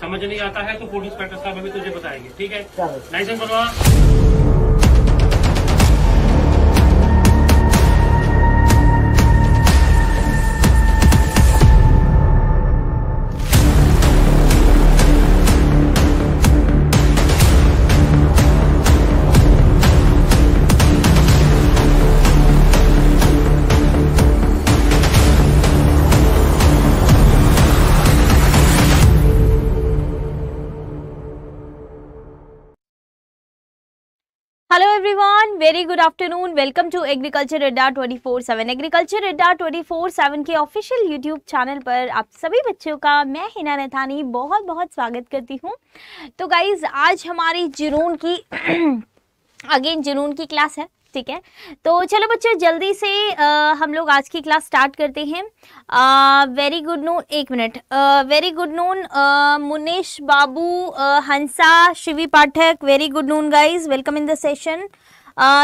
समझ नहीं आता है तो फूड इंस्पेक्टर साहब अभी तुझे बताएंगे ठीक है लाइसेंस बनवा very good afternoon welcome to Agriculture Adda 24 Agriculture Adda four seven के ऑफिशियल यूट्यूब चैनल पर आप सभी बच्चों का मैं हिना नथानी बहुत बहुत स्वागत करती हूँ तो गाइज आज हमारी जुनून की अगेन जुनून की क्लास है ठीक है तो चलो बच्चों जल्दी से आ, हम लोग आज की क्लास स्टार्ट करते हैं वेरी गुड नून एक minute very good noon Munesh Babu Hansa Shivi Pathak very good noon guys welcome in the session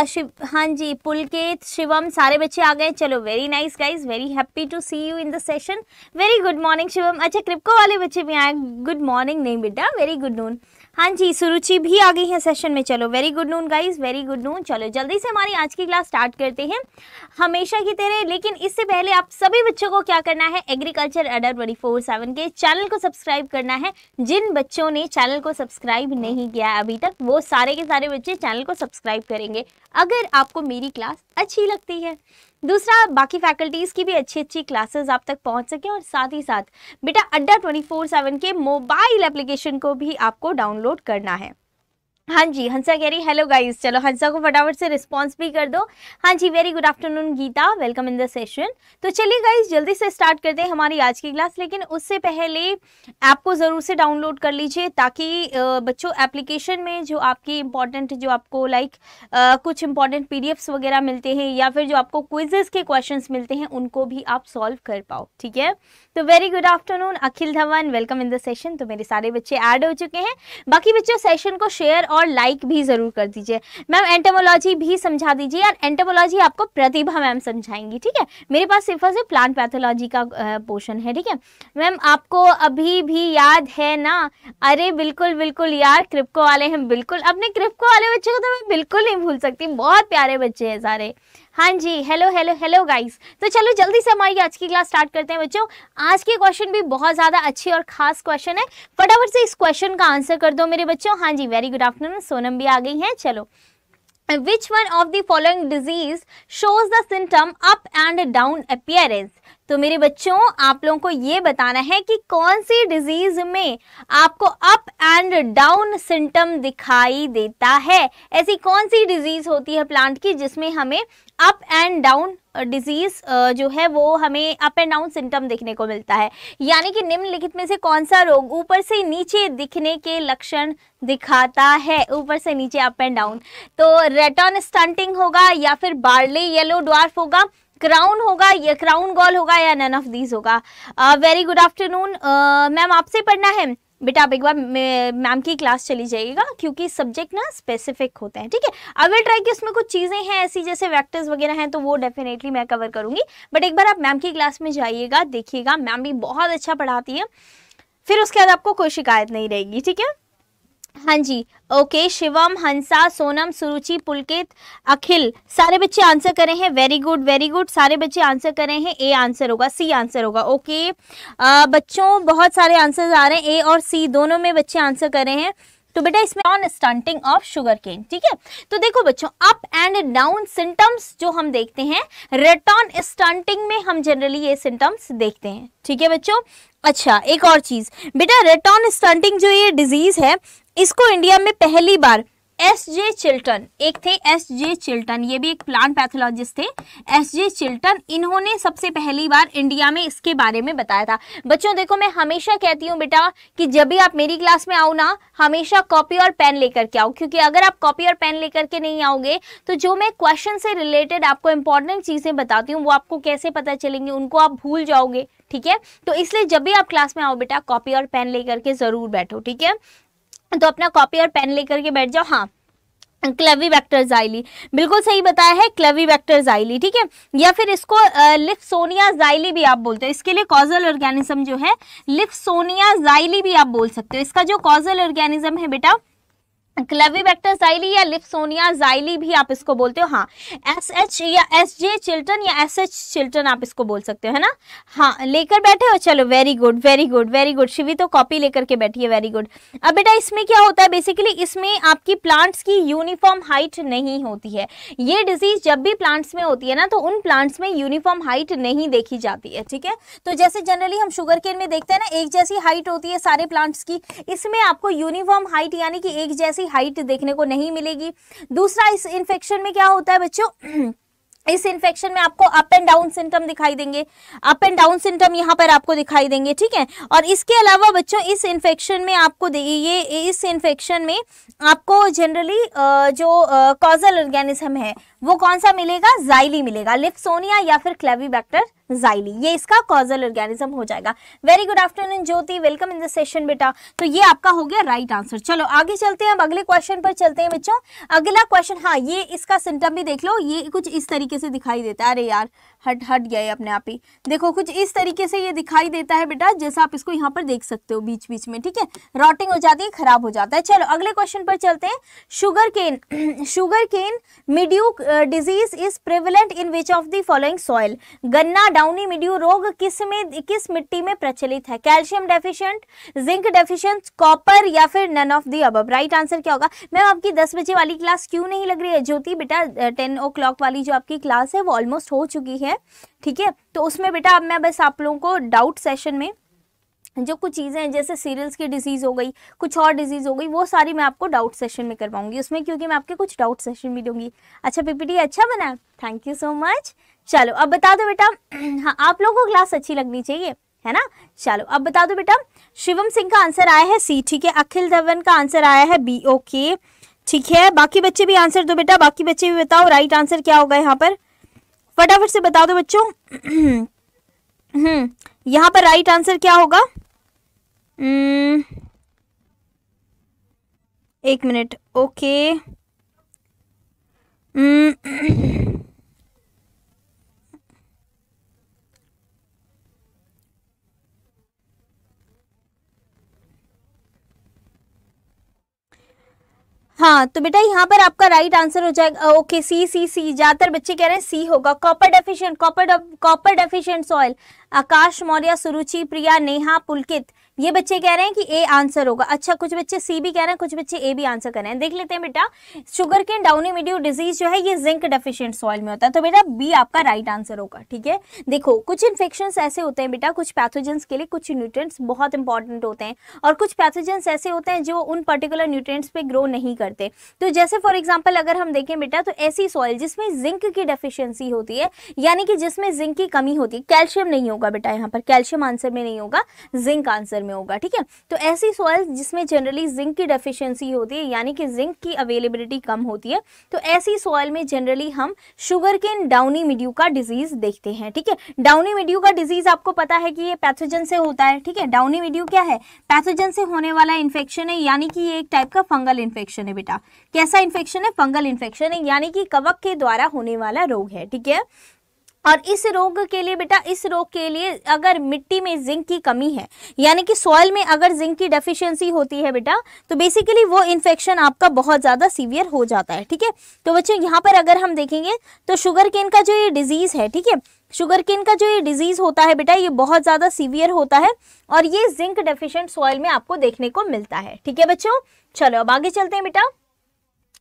Shiv हाँ जी पुलकेत शिवम सारे बच्चे आ गए चलो very nice guys very happy to see you in the session very good morning Shivam अच्छा क्रिप्को वाले बच्चे भी आए गुड मॉर्निंग नहीं बेटा वेरी गुड नून हाँ जी सुरुचि भी आ गई है सेशन में चलो very good noon guys very good noon चलो जल्दी से हमारी आज की क्लास स्टार्ट करते हैं हमेशा की तरह लेकिन इससे पहले आप सभी बच्चों को क्या करना है Agriculture Adda twenty four seven के चैनल को सब्सक्राइब करना है जिन बच्चों ने चैनल को सब्सक्राइब नहीं किया अभी तक वो सारे के सारे बच्चे चैनल को सब्सक्राइब करेंगे अगर आपको मेरी क्लास अच्छी लगती है दूसरा बाकी फैकल्टीज़ की भी अच्छी अच्छी क्लासेस आप तक पहुंच सकें और साथ ही साथ बेटा अड्डा 24/7 के मोबाइल एप्लीकेशन को भी आपको डाउनलोड करना है हाँ जी हंसा कह रही हेलो गाइस चलो हंसा को फटाफट से रिस्पांस भी कर दो हाँ जी very good afternoon Geeta welcome in the session तो चलिए गाइस जल्दी से स्टार्ट करते हैं हमारी आज की क्लास लेकिन उससे पहले ऐप को ज़रूर से डाउनलोड कर लीजिए ताकि बच्चों एप्लीकेशन में जो आपकी इंपॉर्टेंट जो आपको लाइक कुछ इंपॉर्टेंट पी वगैरह मिलते हैं या फिर जो आपको क्विजेज के क्वेश्चन मिलते हैं उनको भी आप सॉल्व कर पाओ ठीक है तो very good afternoon Akhil Dhawan welcome in the session तो मेरे सारे बच्चे ऐड हो चुके हैं बाकी बच्चों सेशन को शेयर और और लाइक भी ज़रूर कर दीजिए मैम एंटेमोलॉजी भी समझा दीजिए और एंटेमोलॉजी आपको प्रतिभा मैम समझाएंगी ठीक है मेरे पास सिर्फ और सिर्फ प्लांट पैथोलॉजी का पोर्शन है ठीक है मैम आपको अभी भी याद है ना अरे बिल्कुल बिल्कुल यार क्रिप्को वाले हैं बिल्कुल अपने क्रिप्को वाले बच्चे को तो मैं बिल्कुल नहीं भूल सकती बहुत प्यारे बच्चे हैं सारे हाँ जी हेलो हेलो हेलो गाइस तो चलो जल्दी से हमारी आज की क्लास स्टार्ट करते हैं बच्चों आज के क्वेश्चन भी बहुत ज़्यादा अच्छे और खास क्वेश्चन है फटाफट से इस क्वेश्चन का आंसर कर दो मेरे बच्चों हाँ जी वेरी गुड आफ्टरनून सोनम भी आ गई हैं चलो which one of the following disease shows the symptom up and down appearance तो मेरे बच्चों आप लोगों को ये बताना है कि कौन सी डिजीज में आपको अप एंड डाउन सिम्टम दिखाई देता है ऐसी कौन सी डिजीज होती है प्लांट की जिसमें हमें अप एंड डाउन डिजीज जो है वो हमें अप एंड डाउन सिम्टम देखने को मिलता है यानी कि निम्नलिखित में से कौन सा रोग ऊपर से नीचे दिखने के लक्षण दिखाता है ऊपर से नीचे अप एंड डाउन तो रेटॉन स्टंटिंग होगा या फिर बार्ले येलो ड्वार्फ होगा क्राउन होगा या क्राउन गॉल होगा या नन ऑफ दीज होगा वेरी गुड आफ्टरनून मैम आपसे पढ़ना है बेटा आप एक बार मैम की क्लास चली जाइएगा क्योंकि सब्जेक्ट ना स्पेसिफिक होते हैं ठीक है आई विल ट्राई कि उसमें कुछ चीज़ें हैं ऐसी जैसे वेक्टर्स वगैरह हैं तो वो डेफिनेटली मैं कवर करूंगी बट एक बार आप मैम की क्लास में जाइएगा देखिएगा मैम भी बहुत अच्छा पढ़ाती है फिर उसके बाद आपको कोई शिकायत नहीं रहेगी ठीक है हाँ जी ओके शिवम हंसा सोनम सुरुचि पुलकित अखिल सारे बच्चे आंसर करें हैं वेरी गुड वेरी गुड सारे बच्चे आंसर करें हैं ए आंसर होगा सी आंसर होगा ओके आ, बच्चों बहुत सारे आंसर आ रहे हैं ए और सी दोनों में बच्चे आंसर कर रहे हैं तो बेटा इसमें on stunting of sugarcane ठीक है तो देखो बच्चों अप एंड डाउन सिम्टम्स जो हम देखते हैं रेटॉन स्टंटिंग में हम जनरली ये सिम्टम्स देखते हैं ठीक है बच्चों अच्छा एक और चीज बेटा रेटॉन स्टंटिंग जो ये डिजीज है इसको इंडिया में पहली बार एस जे चिल्टन एक थे एस जे चिल्टन ये भी एक प्लांट पैथोलॉजिस्ट थे एस जे चिल्टन इन्होंने सबसे पहली बार इंडिया में इसके बारे में बताया था बच्चों देखो मैं हमेशा कहती हूँ बेटा कि जब भी आप मेरी क्लास में आओ ना हमेशा कॉपी और पेन लेकर के आओ क्योंकि अगर आप कॉपी और पेन लेकर के नहीं आओगे तो जो मैं क्वेश्चन से रिलेटेड आपको इंपॉर्टेंट चीज़ें बताती हूँ वो आपको कैसे पता चलेंगे उनको आप भूल जाओगे ठीक है तो इसलिए जब भी आप क्लास में आओ बेटा कॉपी और पेन लेकर के ज़रूर बैठो ठीक है तो अपना कॉपी और पेन लेकर के बैठ जाओ हाँ क्लवी वैक्टर जाइली बिल्कुल सही बताया है क्लवी वैक्टर जाइली ठीक है या फिर इसको लिप्सोनिया जाइली भी आप बोलते हो इसके लिए कॉजल ऑर्गेनिज्म जो है लिफ्सोनिया जाइली भी आप बोल सकते हो इसका जो कॉजल ऑर्गेनिज्म है बेटा बैक्टर जाइली या लिप्सोनिया जाइली भी आप इसको बोलते हो हाँ एस एच या एस जे चिल्टन या एस एच चिल्टन आप इसको बोल सकते हो है ना हाँ लेकर बैठे हो चलो very good very good very good Shivi तो कॉपी लेकर के बैठी है वेरी गुड अब बेटा इसमें क्या होता है बेसिकली इसमें आपकी प्लांट्स की यूनिफॉर्म हाइट नहीं होती है ये डिजीज जब भी प्लांट्स में होती है ना तो उन प्लांट्स में यूनिफॉर्म हाइट नहीं देखी जाती है ठीक है तो जैसे जनरली हम शुगर केन में देखते हैं ना एक जैसी हाइट होती है सारे प्लांट्स की इसमें आपको यूनिफॉर्म हाइट यानी कि एक जैसी सी हाइट देखने को नहीं मिलेगी दूसरा इस इन्फेक्शन में क्या होता है बच्चों इस इन्फेक्शन में आपको अप एंड डाउन सिम्टम दिखाई देंगे अप एंड डाउन सिम्टम यहाँ पर आपको दिखाई देंगे ठीक है और इसके अलावा बच्चों इस इन्फेक्शन में आपको ये इस इन्फेक्शन में आपको जनरली जो कॉजल ऑर्गेनिज्म है वो कौन सा मिलेगा जाइली मिलेगा लिप्सोनिया या फिर क्लेवी बैक्टर जाइली ये इसका कॉजल ऑर्गेनिज्म हो जाएगा very good afternoon Jyoti welcome in the session बेटा तो ये आपका हो गया राइट right आंसर चलो आगे चलते हैं अब अगले क्वेश्चन पर चलते हैं बच्चों अगला क्वेश्चन हाँ ये इसका सिम्टम भी देख लो ये कुछ इस तरीके से दिखाई देता है अरे यार हट हट गया है अपने आप ही देखो कुछ इस तरीके से ये दिखाई देता है बेटा जैसा आप इसको यहाँ पर देख सकते हो बीच बीच में ठीक है रॉटिंग हो जाती है खराब हो जाता है चलो अगले क्वेश्चन पर चलते हैं sugarcane sugarcane mildew disease is prevalent in which of the following soil गन्ना डाउनी मिड्यू रोग किस में किस मिट्टी में प्रचलित है calcium deficient zinc deficient copper या फिर नन ऑफ दी अब राइट आंसर क्या होगा मैम आपकी दस बजे वाली क्लास क्यों नहीं लग रही है ज्योति बेटा टेन uh, ओ वाली जो आपकी क्लास है वो ऑलमोस्ट हो चुकी है है ठीक है तो उसमें बेटा अब मैं बस आप लोगों को डाउट सेशन में जो कुछ चीज़ें हैं जैसे सीरियल्स की डिजीज़ हो गई कुछ और डिजीज़ हो गई वो सारी मैं आपको डाउट सेशन में करवाऊंगी उसमें क्योंकि मैं आपके कुछ डाउट सेशन भी दूंगी अच्छा पीपीटी अच्छा बना थैंक यू सो मच चलो अब बता दो बेटा हाँ आप लोगों को क्लास अच्छी लगनी चाहिए है ना चलो अब बता दो बेटा शिवम सिंह का आंसर आया है सी ठीक है अखिल धवन का आंसर आया है बी ओके ठीक है बाकी बच्चे भी आंसर दो बेटा बाकी बच्चे भी बताओ राइट आंसर क्या होगा यहाँ पर फटाफट से बता दो बच्चों हम्म यहाँ पर राइट आंसर क्या होगा हम्म, एक मिनट हम्म, ओके हाँ तो बेटा यहाँ पर आपका राइट आंसर हो जाएगा ओके सी सी सी ज्यादातर बच्चे कह रहे हैं सी होगा copper deficient copper copper deficient soil Akash Maurya Suruchi Priya Neha Pulkit ये बच्चे कह रहे हैं कि ए आंसर होगा अच्छा कुछ बच्चे सी भी कह रहे हैं कुछ बच्चे ए भी आंसर कर रहे हैं देख लेते हैं बेटा शुगर के डाउनी मिड्यू डिजीज जो है ये जिंक डेफिशिएंट सॉइल में होता है तो बेटा बी आपका राइट आंसर होगा ठीक है देखो कुछ इन्फेक्शन ऐसे होते हैं बेटा कुछ पैथोजेंस के लिए कुछ न्यूट्रेंट्स बहुत इंपॉर्टेंट होते हैं और कुछ पैथोजेंस ऐसे होते हैं जो उन पर्टिकुलर न्यूट्रेंट्स पे ग्रो नहीं करते तो जैसे फॉर एग्जाम्पल अगर हम देखें बेटा तो ऐसी सॉइल जिसमें जिंक की डेफिशियंसी होती है यानी कि जिसमें जिंक की कमी होती है कैल्शियम नहीं होगा बेटा यहाँ पर कैल्शियम आंसर में नहीं होगा जिंक आंसर लेवल में होगा ठीक है तो ऐसी सॉइल जिसमें जनरली जिंक की डेफिशिएंसी होती है यानी कि जिंक की अवेलेबिलिटी कम होती है तो ऐसी सॉइल में जनरली हम शुगर केन डाउनी मिड्यू का डिजीज देखते हैं ठीक है डाउनी मिड्यू का डिजीज आपको पता है कि ये पैथोजन से होता है ठीक है डाउनी मिड्यू क्या है पैथोजन से होने वाला इन्फेक्शन है यानी कि ये एक टाइप का फंगल इन्फेक्शन है बेटा कैसा इन्फेक्शन है फंगल इन्फेक्शन है यानी कि कवक के द्वारा होने वाला रोग है ठीक है और इस रोग के लिए बेटा इस रोग के लिए अगर मिट्टी में जिंक की कमी है यानी कि सॉयल में अगर जिंक की डेफिशिएंसी होती है बेटा तो बेसिकली वो इन्फेक्शन आपका बहुत ज़्यादा सीवियर हो जाता है ठीक है तो बच्चों यहाँ पर अगर हम देखेंगे तो शुगर केन का जो ये डिजीज़ है ठीक है शुगर केन का जो ये डिजीज़ होता है बेटा ये बहुत ज़्यादा सीवियर होता है और ये जिंक डेफिशियंट सॉयल में आपको देखने को मिलता है ठीक है बच्चों चलो अब आगे चलते हैं बेटा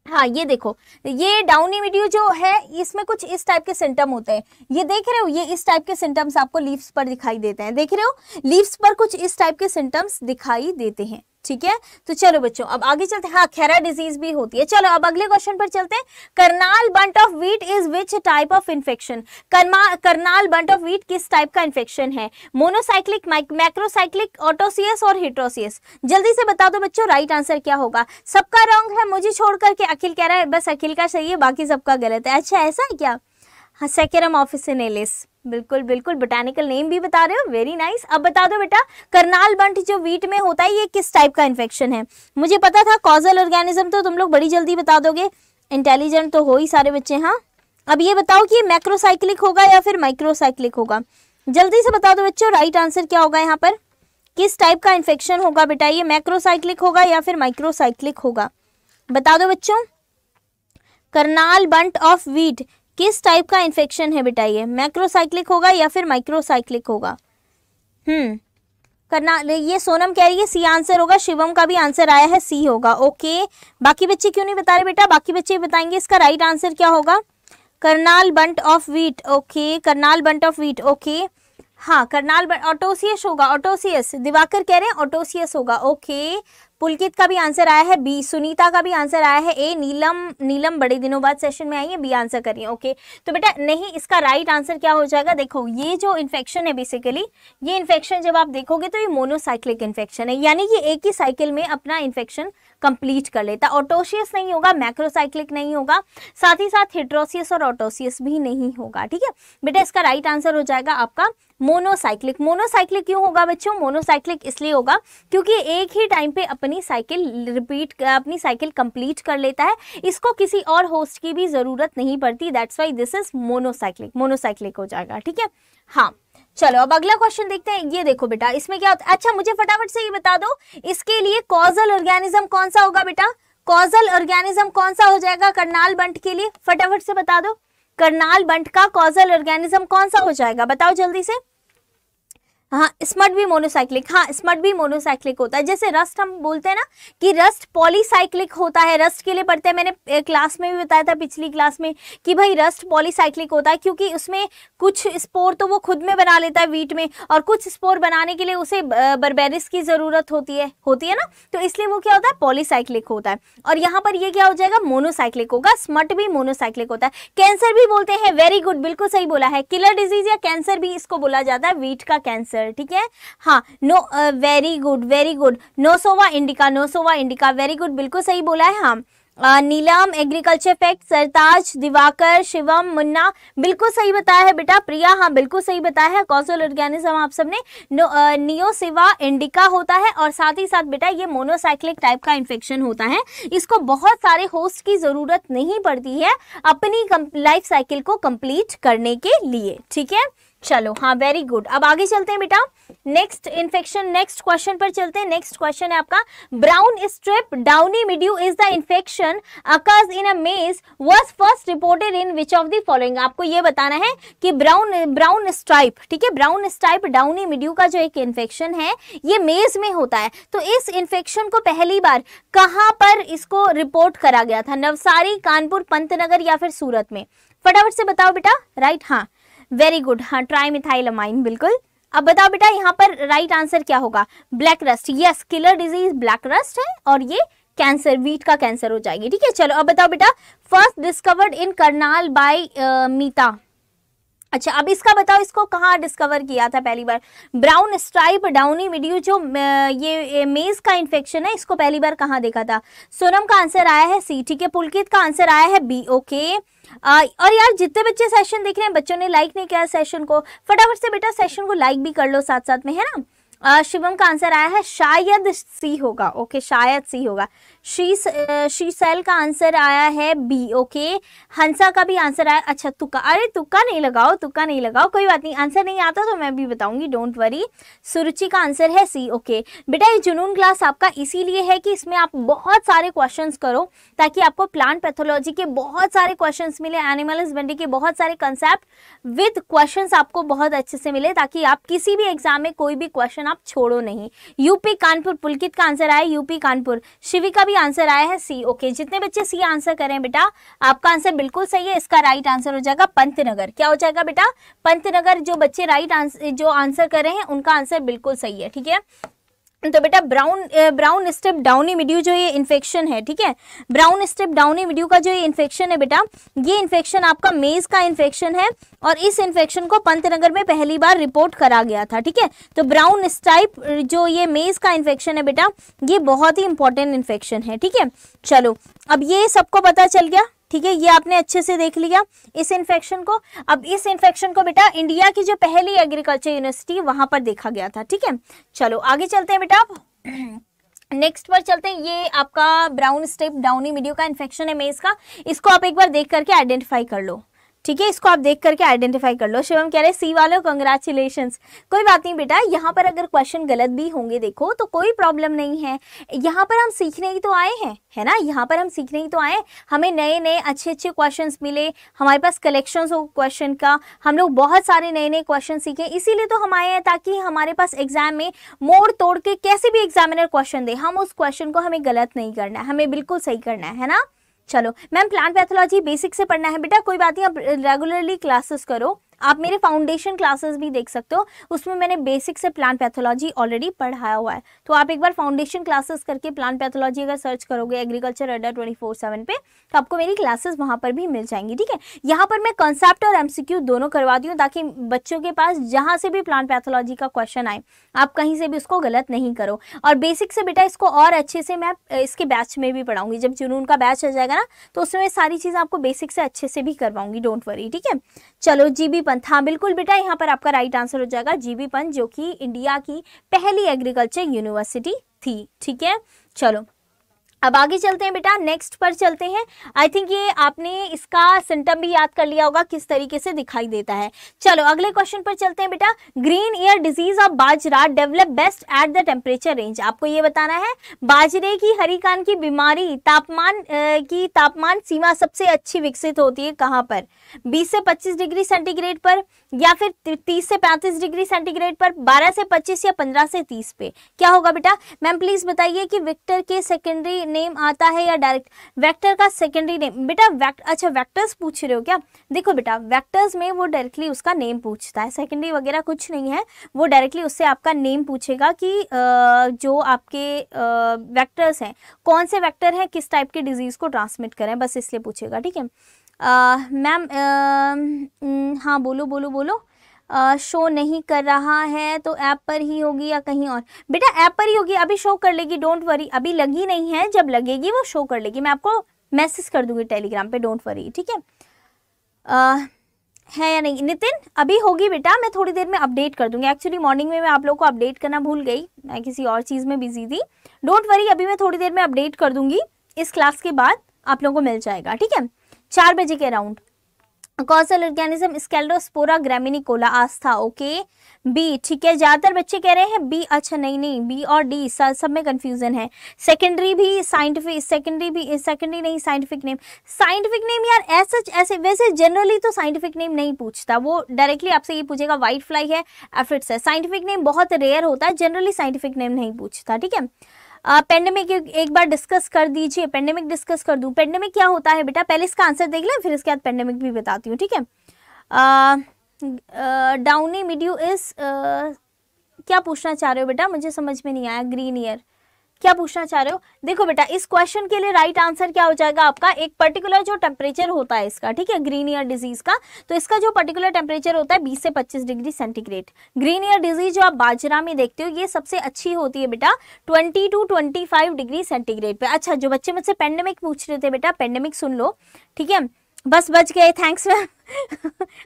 हाँ ये देखो ये डाउनी वीडियो जो है इसमें कुछ इस टाइप के सिम्टम होते हैं ये देख रहे हो ये इस टाइप के सिम्टम्स आपको लीव्स पर दिखाई देते हैं देख रहे हो लीव्स पर कुछ इस टाइप के सिम्टम्स दिखाई देते हैं ठीक है तो चलो बच्चों अब आगे चलते हैं हाँ खैरा डिजीज भी होती है चलो अब अगले क्वेश्चन पर चलते हैं Karnal bunt of wheat is which type of infection Karnal bunt of wheat किस टाइप का इन्फेक्शन है मोनोसाइक्लिक मैक्रोसाइक्लिक ऑटोसियस और हिट्रोसियस जल्दी से बता दो बच्चों राइट आंसर क्या होगा सबका रॉन्ग है मुझे छोड़ करके अखिल कह रहा है बस अखिल का सही है बाकी सबका गलत है अच्छा ऐसा है क्या हाँ, सेकेरम ऑफिसिनेलिस बिल्कुल बिल्कुल बोटानिकल नेम भी बता रहे हो वेरी नाइस अब बता दो बेटा करनाल बंट जो वीट में होता है ये किस टाइप का इन्फेक्शन है मुझे पता था कॉजल ऑर्गेनिज्म तो तुम लोग बड़ी जल्दी बता दोगे इंटेलिजेंट तो हो ही सारे बच्चे हाँ अब ये बताओ कि ये मैक्रोसाइक्लिक होगा या फिर माइक्रोसाइक्लिक होगा जल्दी से बता दो बच्चों राइट आंसर क्या होगा यहाँ पर किस टाइप का इन्फेक्शन होगा बेटा ये मैक्रोसाइक्लिक होगा या फिर माइक्रोसाइक्लिक होगा बता दो बच्चों करनाल बंट ऑफ वीट किस टाइप का इन्फेक्शन है बेटा ये मैक्रोसाइक्लिक होगा या फिर माइक्रोसाइक्लिक होगा हम्म करना ये सोनम कह रही है सी आंसर होगा शिवम का भी आंसर आया है सी होगा ओके बाकी बच्चे क्यों नहीं बता रहे बेटा बाकी बच्चे बताएंगे इसका राइट आंसर क्या होगा Karnal bunt of wheat okay Karnal bunt of wheat okay हाँ करनाल ऑटोसियस होगा ऑटोसियस दिवाकर कह रहे हैं ऑटोसियस होगा ओके पुलकित का भी आंसर आया है बी सुनीता का भी आंसर आया है ए नीलम नीलम बड़े दिनों बाद सेशन में आई है बी आंसर करिए ओके तो बेटा नहीं इसका राइट आंसर क्या हो जाएगा देखो ये जो इन्फेक्शन है बेसिकली ये इन्फेक्शन जब आप देखोगे तो ये मोनोसाइक्लिक इन्फेक्शन है यानी ये एक ही साइकिल में अपना इन्फेक्शन कंप्लीट कर लेता ऑटोशियस नहीं होगा मैक्रोसाइक्लिक नहीं होगा साथ ही साथ हिट्रोसियस और ऑटोसियस भी नहीं होगा ठीक है बेटा इसका राइट आंसर हो जाएगा आपका मोनोसाइक्लिक मोनोसाइक्लिक क्यों होगा बच्चों मोनोसाइक्लिक इसलिए होगा क्योंकि एक ही टाइम पे अपनी साइकिल रिपीट अपनी साइकिल कंप्लीट कर लेता है इसको किसी और होस्ट की भी ज़रूरत नहीं पड़ती that's why this is monocyclic monocyclic हो जाएगा ठीक है हाँ चलो अब अगला क्वेश्चन देखते हैं ये देखो बेटा इसमें क्या होता है अच्छा मुझे फटाफट से ये बता दो इसके लिए कॉजल ऑर्गेनिज्म कौन सा होगा बेटा कॉजल ऑर्गेनिज्म कौन सा हो जाएगा करनाल बंट के लिए फटाफट से बता दो करनाल बंट का कॉजल ऑर्गेनिज्म कौन सा हो जाएगा बताओ जल्दी से हाँ स्मट भी मोनोसाइक्लिक हाँ स्मट भी मोनोसाइक्लिक होता है जैसे रस्ट हम बोलते हैं ना कि रस्ट पॉलीसाइक्लिक होता है रस्ट के लिए पढ़ते हैं मैंने क्लास में भी बताया था पिछली क्लास में कि भाई रस्ट पॉलीसाइक्लिक होता है क्योंकि उसमें कुछ स्पोर तो वो खुद में बना लेता है वीट में और कुछ स्पोर बनाने के लिए उसे बर्बेरिस की ज़रूरत होती है होती है ना तो इसलिए वो क्या होता है पॉलीसाइक्लिक होता है और यहाँ पर यह क्या हो जाएगा मोनोसाइक्लिक होगा स्मट भी मोनोसाइक्लिक होता है कैंसर भी बोलते हैं वेरी गुड बिल्कुल सही बोला है किलर डिजीज या कैंसर भी इसको बोला जाता है वीट का कैंसर कलर ठीक है हाँ no very good very good Neovossia indica Neovossia indica very good बिल्कुल सही बोला है हाँ नीलम एग्रीकल्चर फैक्ट सरताज दिवाकर शिवम मुन्ना बिल्कुल सही बताया है बेटा प्रिया हाँ बिल्कुल सही बताया है कौन सा ऑर्गेनिज्म आप सबने नियोसिवा इंडिका uh, होता है और साथ ही साथ बेटा ये मोनोसाइक्लिक टाइप का इन्फेक्शन होता है इसको बहुत सारे होस्ट की ज़रूरत नहीं पड़ती है अपनी लाइफ साइकिल को कंप्लीट करने के लिए ठीक है चलो हाँ वेरी गुड अब आगे चलते हैं बेटा नेक्स्ट इन्फेक्शन नेक्स्ट क्वेश्चन पर चलते हैं नेक्स्ट क्वेश्चन है आपका brown stripe downy mildew is the infection occurs in a maize was first reported in which of the following आपको ये बताना है कि ब्राउन ब्राउन स्ट्राइप ठीक है ब्राउन स्ट्राइप डाउनी मिड्यू का जो एक इन्फेक्शन है ये मेज में होता है तो इस इन्फेक्शन को पहली बार कहाँ पर इसको रिपोर्ट करा गया था नवसारी कानपुर पंतनगर या फिर सूरत में फटाफट से बताओ बेटा राइट हाँ वेरी गुड हाँ ट्राई अमाइन बिल्कुल अब बताओ बेटा यहाँ पर राइट आंसर क्या होगा black rust yes killer disease black rust है और ये कैंसर वीट का कैंसर हो जाएगी ठीक है चलो अब बताओ बेटा first discovered in Karnal by मीता अच्छा अब इसका बताओ इसको कहाँ डिस्कवर किया था पहली बार ब्राउन स्ट्राइप डाउनी वीडियो जो ये मेज का इन्फेक्शन है इसको पहली बार कहाँ देखा था सोनम का आंसर आया है सी ठीक है पुलकित का आंसर आया है बी ओके आ, और यार जितने बच्चे सेशन देख रहे हैं बच्चों ने लाइक नहीं किया सेशन को फटाफट से बेटा सेशन को लाइक भी कर लो साथ साथ में है ना शिवम का आंसर आया है शायद सी होगा ओके शायद सी होगा शी श्री सेल का आंसर आया है बी ओके हंसा का भी आंसर आया अच्छा तुक्का अरे तुक्का नहीं लगाओ तुक्का नहीं लगाओ कोई बात नहीं आंसर नहीं आता तो मैं भी बताऊंगी डोंट वरी सुरुचि का आंसर है सी ओके बेटा ये जुनून क्लास आपका इसीलिए है कि इसमें आप बहुत सारे क्वेश्चन करो ताकि आपको प्लांट पैथोलॉजी के बहुत सारे क्वेश्चन मिले एनिमल हस्बेंड्री के बहुत सारे कंसेप्ट विद क्वेश्चन आपको बहुत अच्छे से मिले ताकि आप किसी भी एग्जाम में कोई भी क्वेश्चन आप छोड़ो नहीं यूपी कानपुर पुलकित का आंसर आया यूपी कानपुर शिविका भी आंसर आया है सी ओके जितने बच्चे सी आंसर करें बेटा आपका आंसर बिल्कुल सही है इसका राइट आंसर हो जाएगा पंतनगर क्या हो जाएगा बेटा पंतनगर जो बच्चे राइट आंसर जो आंसर कर रहे हैं उनका आंसर बिल्कुल सही है ठीक है तो बेटा brown brown stripe downy mildew जो ये इन्फेक्शन है ठीक है ब्राउन स्टेप डाउनी मिड्यू का जो ये इन्फेक्शन है बेटा ये इन्फेक्शन आपका मेज का इन्फेक्शन है और इस इन्फेक्शन को पंतनगर में पहली बार रिपोर्ट करा गया था ठीक है तो ब्राउन स्टाइप जो ये मेज का इन्फेक्शन है बेटा ये बहुत ही इंपॉर्टेंट इन्फेक्शन है ठीक है चलो अब ये सबको पता चल गया ठीक है ये आपने अच्छे से देख लिया इस इन्फेक्शन को अब इस इन्फेक्शन को बेटा इंडिया की जो पहली एग्रीकल्चर यूनिवर्सिटी वहां पर देखा गया था ठीक है चलो आगे चलते हैं बेटा नेक्स्ट पर चलते हैं ये आपका ब्राउन स्टेप डाउनी मीडियो का इन्फेक्शन है मेज का इसको आप एक बार देख करके आइडेंटिफाई कर लो ठीक है इसको आप देख करके आइडेंटिफाई कर लो शिवम कह रहे सी वाले कंग्रेचुलेशन कोई बात नहीं बेटा यहाँ पर अगर क्वेश्चन गलत भी होंगे देखो तो कोई प्रॉब्लम नहीं है यहाँ पर हम सीखने ही तो आए हैं है ना यहाँ पर हम सीखने ही तो आए हमें नए नए अच्छे अच्छे क्वेश्चन मिले हमारे पास कलेक्शन हो क्वेश्चन का हम लोग बहुत सारे नए नए क्वेश्चन सीखे इसीलिए तो हम आए हैं ताकि हमारे पास एग्जाम में मोड़ तोड़ के कैसे भी एग्जामिनर क्वेश्चन दे हम उस क्वेश्चन को हमें गलत नहीं करना है हमें बिल्कुल सही करना है ना चलो मैम प्लांट पैथोलॉजी बेसिक से पढ़ना है बेटा कोई बात नहीं आप रेगुलरली क्लासेस करो आप मेरे फाउंडेशन क्लासेस भी देख सकते हो उसमें मैंने बेसिक से प्लांट पैथोलॉजी ऑलरेडी पढ़ाया हुआ है तो आप एक बार फाउंडेशन क्लासेस करके प्लांट पैथोलॉजी अगर सर्च करोगे Agriculture Adda twenty four seven पे तो आपको मेरी क्लासेस वहाँ पर भी मिल जाएंगी ठीक है यहाँ पर मैं कंसेप्ट और एमसीक्यू दोनों करवाती हूँ ताकि बच्चों के पास जहाँ से भी प्लांट पैथोलॉजी का क्वेश्चन आए आप कहीं से भी उसको गलत नहीं करो और बेसिक से बेटा इसको और अच्छे से मैं इसके बैच में भी पढ़ाऊंगी जब जुनून का बैच आ जाएगा ना तो उसमें सारी चीज़ आपको बेसिक से अच्छे से भी करवाऊंगी डोंट वरी ठीक है चलो जी भी पंत हाँ बिल्कुल बेटा यहाँ पर आपका राइट आंसर हो जाएगा जीबी पंत जो कि इंडिया की पहली एग्रीकल्चर यूनिवर्सिटी थी ठीक है चलो अब आगे चलते हैं बेटा नेक्स्ट पर चलते हैं आई थिंक ये आपने इसका सिम्टम भी याद कर लिया होगा किस तरीके से दिखाई देता है चलो अगले क्वेश्चन पर चलते हैं बेटा green ear disease of bajra develop best at the temperature range आपको ये बताना है बाजरे की हरिकान की बीमारी तापमान की तापमान सीमा सबसे अच्छी विकसित होती है कहाँ पर बीस से पच्चीस डिग्री सेंटीग्रेड पर या फिर तीस से पैंतीस डिग्री सेंटीग्रेड पर बारह से पच्चीस या पंद्रह से तीस पे क्या होगा बेटा मैम प्लीज बताइए कि विक्टर के सेकेंडरी नेम आता है या डायरेक्ट वेक्टर का सेकेंडरी नेम बेटा वेक्ट अच्छा वेक्टर्स पूछ रहे हो क्या देखो बेटा वेक्टर्स में वो डायरेक्टली उसका नेम पूछता है सेकेंडरी वगैरह कुछ नहीं है वो डायरेक्टली उससे आपका नेम पूछेगा कि जो आपके वैक्टर्स हैं कौन से वैक्टर हैं किस टाइप की डिजीज़ को ट्रांसमिट करें बस इसलिए पूछेगा ठीक है मैम हम्म, हाँ बोलो बोलो बोलो शो नहीं कर रहा है तो ऐप पर ही होगी या कहीं और बेटा ऐप पर ही होगी अभी शो कर लेगी डोंट वरी अभी लगी नहीं है जब लगेगी वो शो कर लेगी मैं आपको मैसेज कर दूंगी टेलीग्राम पे डोंट वरी ठीक है है या नहीं नितिन अभी होगी बेटा मैं थोड़ी देर में अपडेट कर दूंगी एक्चुअली मॉर्निंग में मैं आप लोग को अपडेट करना भूल गई मैं किसी और चीज़ में बिजी थी डोंट वरी अभी मैं थोड़ी देर में अपडेट कर दूंगी इस क्लास के बाद आप लोगों को मिल जाएगा ठीक है चार बजे के अराउंड कौन सा organism Sclerospora graminicola Astha okay B ठीक है ज़्यादातर बच्चे कह रहे हैं बी अच्छा नहीं नहीं बी और डी सब में कंफ्यूजन है सेकेंडरी भी साइंटिफिक सेकेंडरी भी सेकेंडरी नहीं साइंटिफिक नेम साइंटिफिक नेम यार ऐसे ऐसे वैसे जनरली तो साइंटिफिक नेम नहीं पूछता वो डायरेक्टली आपसे ये पूछेगा वाइट फ्लाई है एफिट्स है साइंटिफिक नेम बहुत रेयर होता है जनरली साइंटिफिक नेम नहीं पूछता ठीक है पेंडेमिक एक बार डिस्कस कर दीजिए पेंडेमिक डिस्कस कर दूँ पेंडेमिक क्या होता है बेटा पहले इसका आंसर देख लें फिर इसके बाद पेंडेमिक भी बताती हूँ ठीक है डाउनी मीडियो इज क्या पूछना चाह रहे हो बेटा मुझे समझ में नहीं आया ग्रीन ईयर क्या पूछना चाह रहे हो देखो बेटा इस क्वेश्चन के लिए राइट आंसर क्या हो जाएगा आपका एक पर्टिकुलर जो टेम्परेचर होता है इसका ठीक है ग्रीन ईयर डिजीज का तो इसका जो पर्टिकुलर टेम्परेचर होता है बीस से पच्चीस degree centigrade green ear disease जो आप बाजरा में देखते हो ये सबसे अच्छी होती है बेटा twenty two twenty degree centigrade पे अच्छा जो बच्चे मुझसे पेंडेमिक पूछ रहे थे बेटा पेंडेमिक सुन लो ठीक है बस बच गए थैंक्स मैम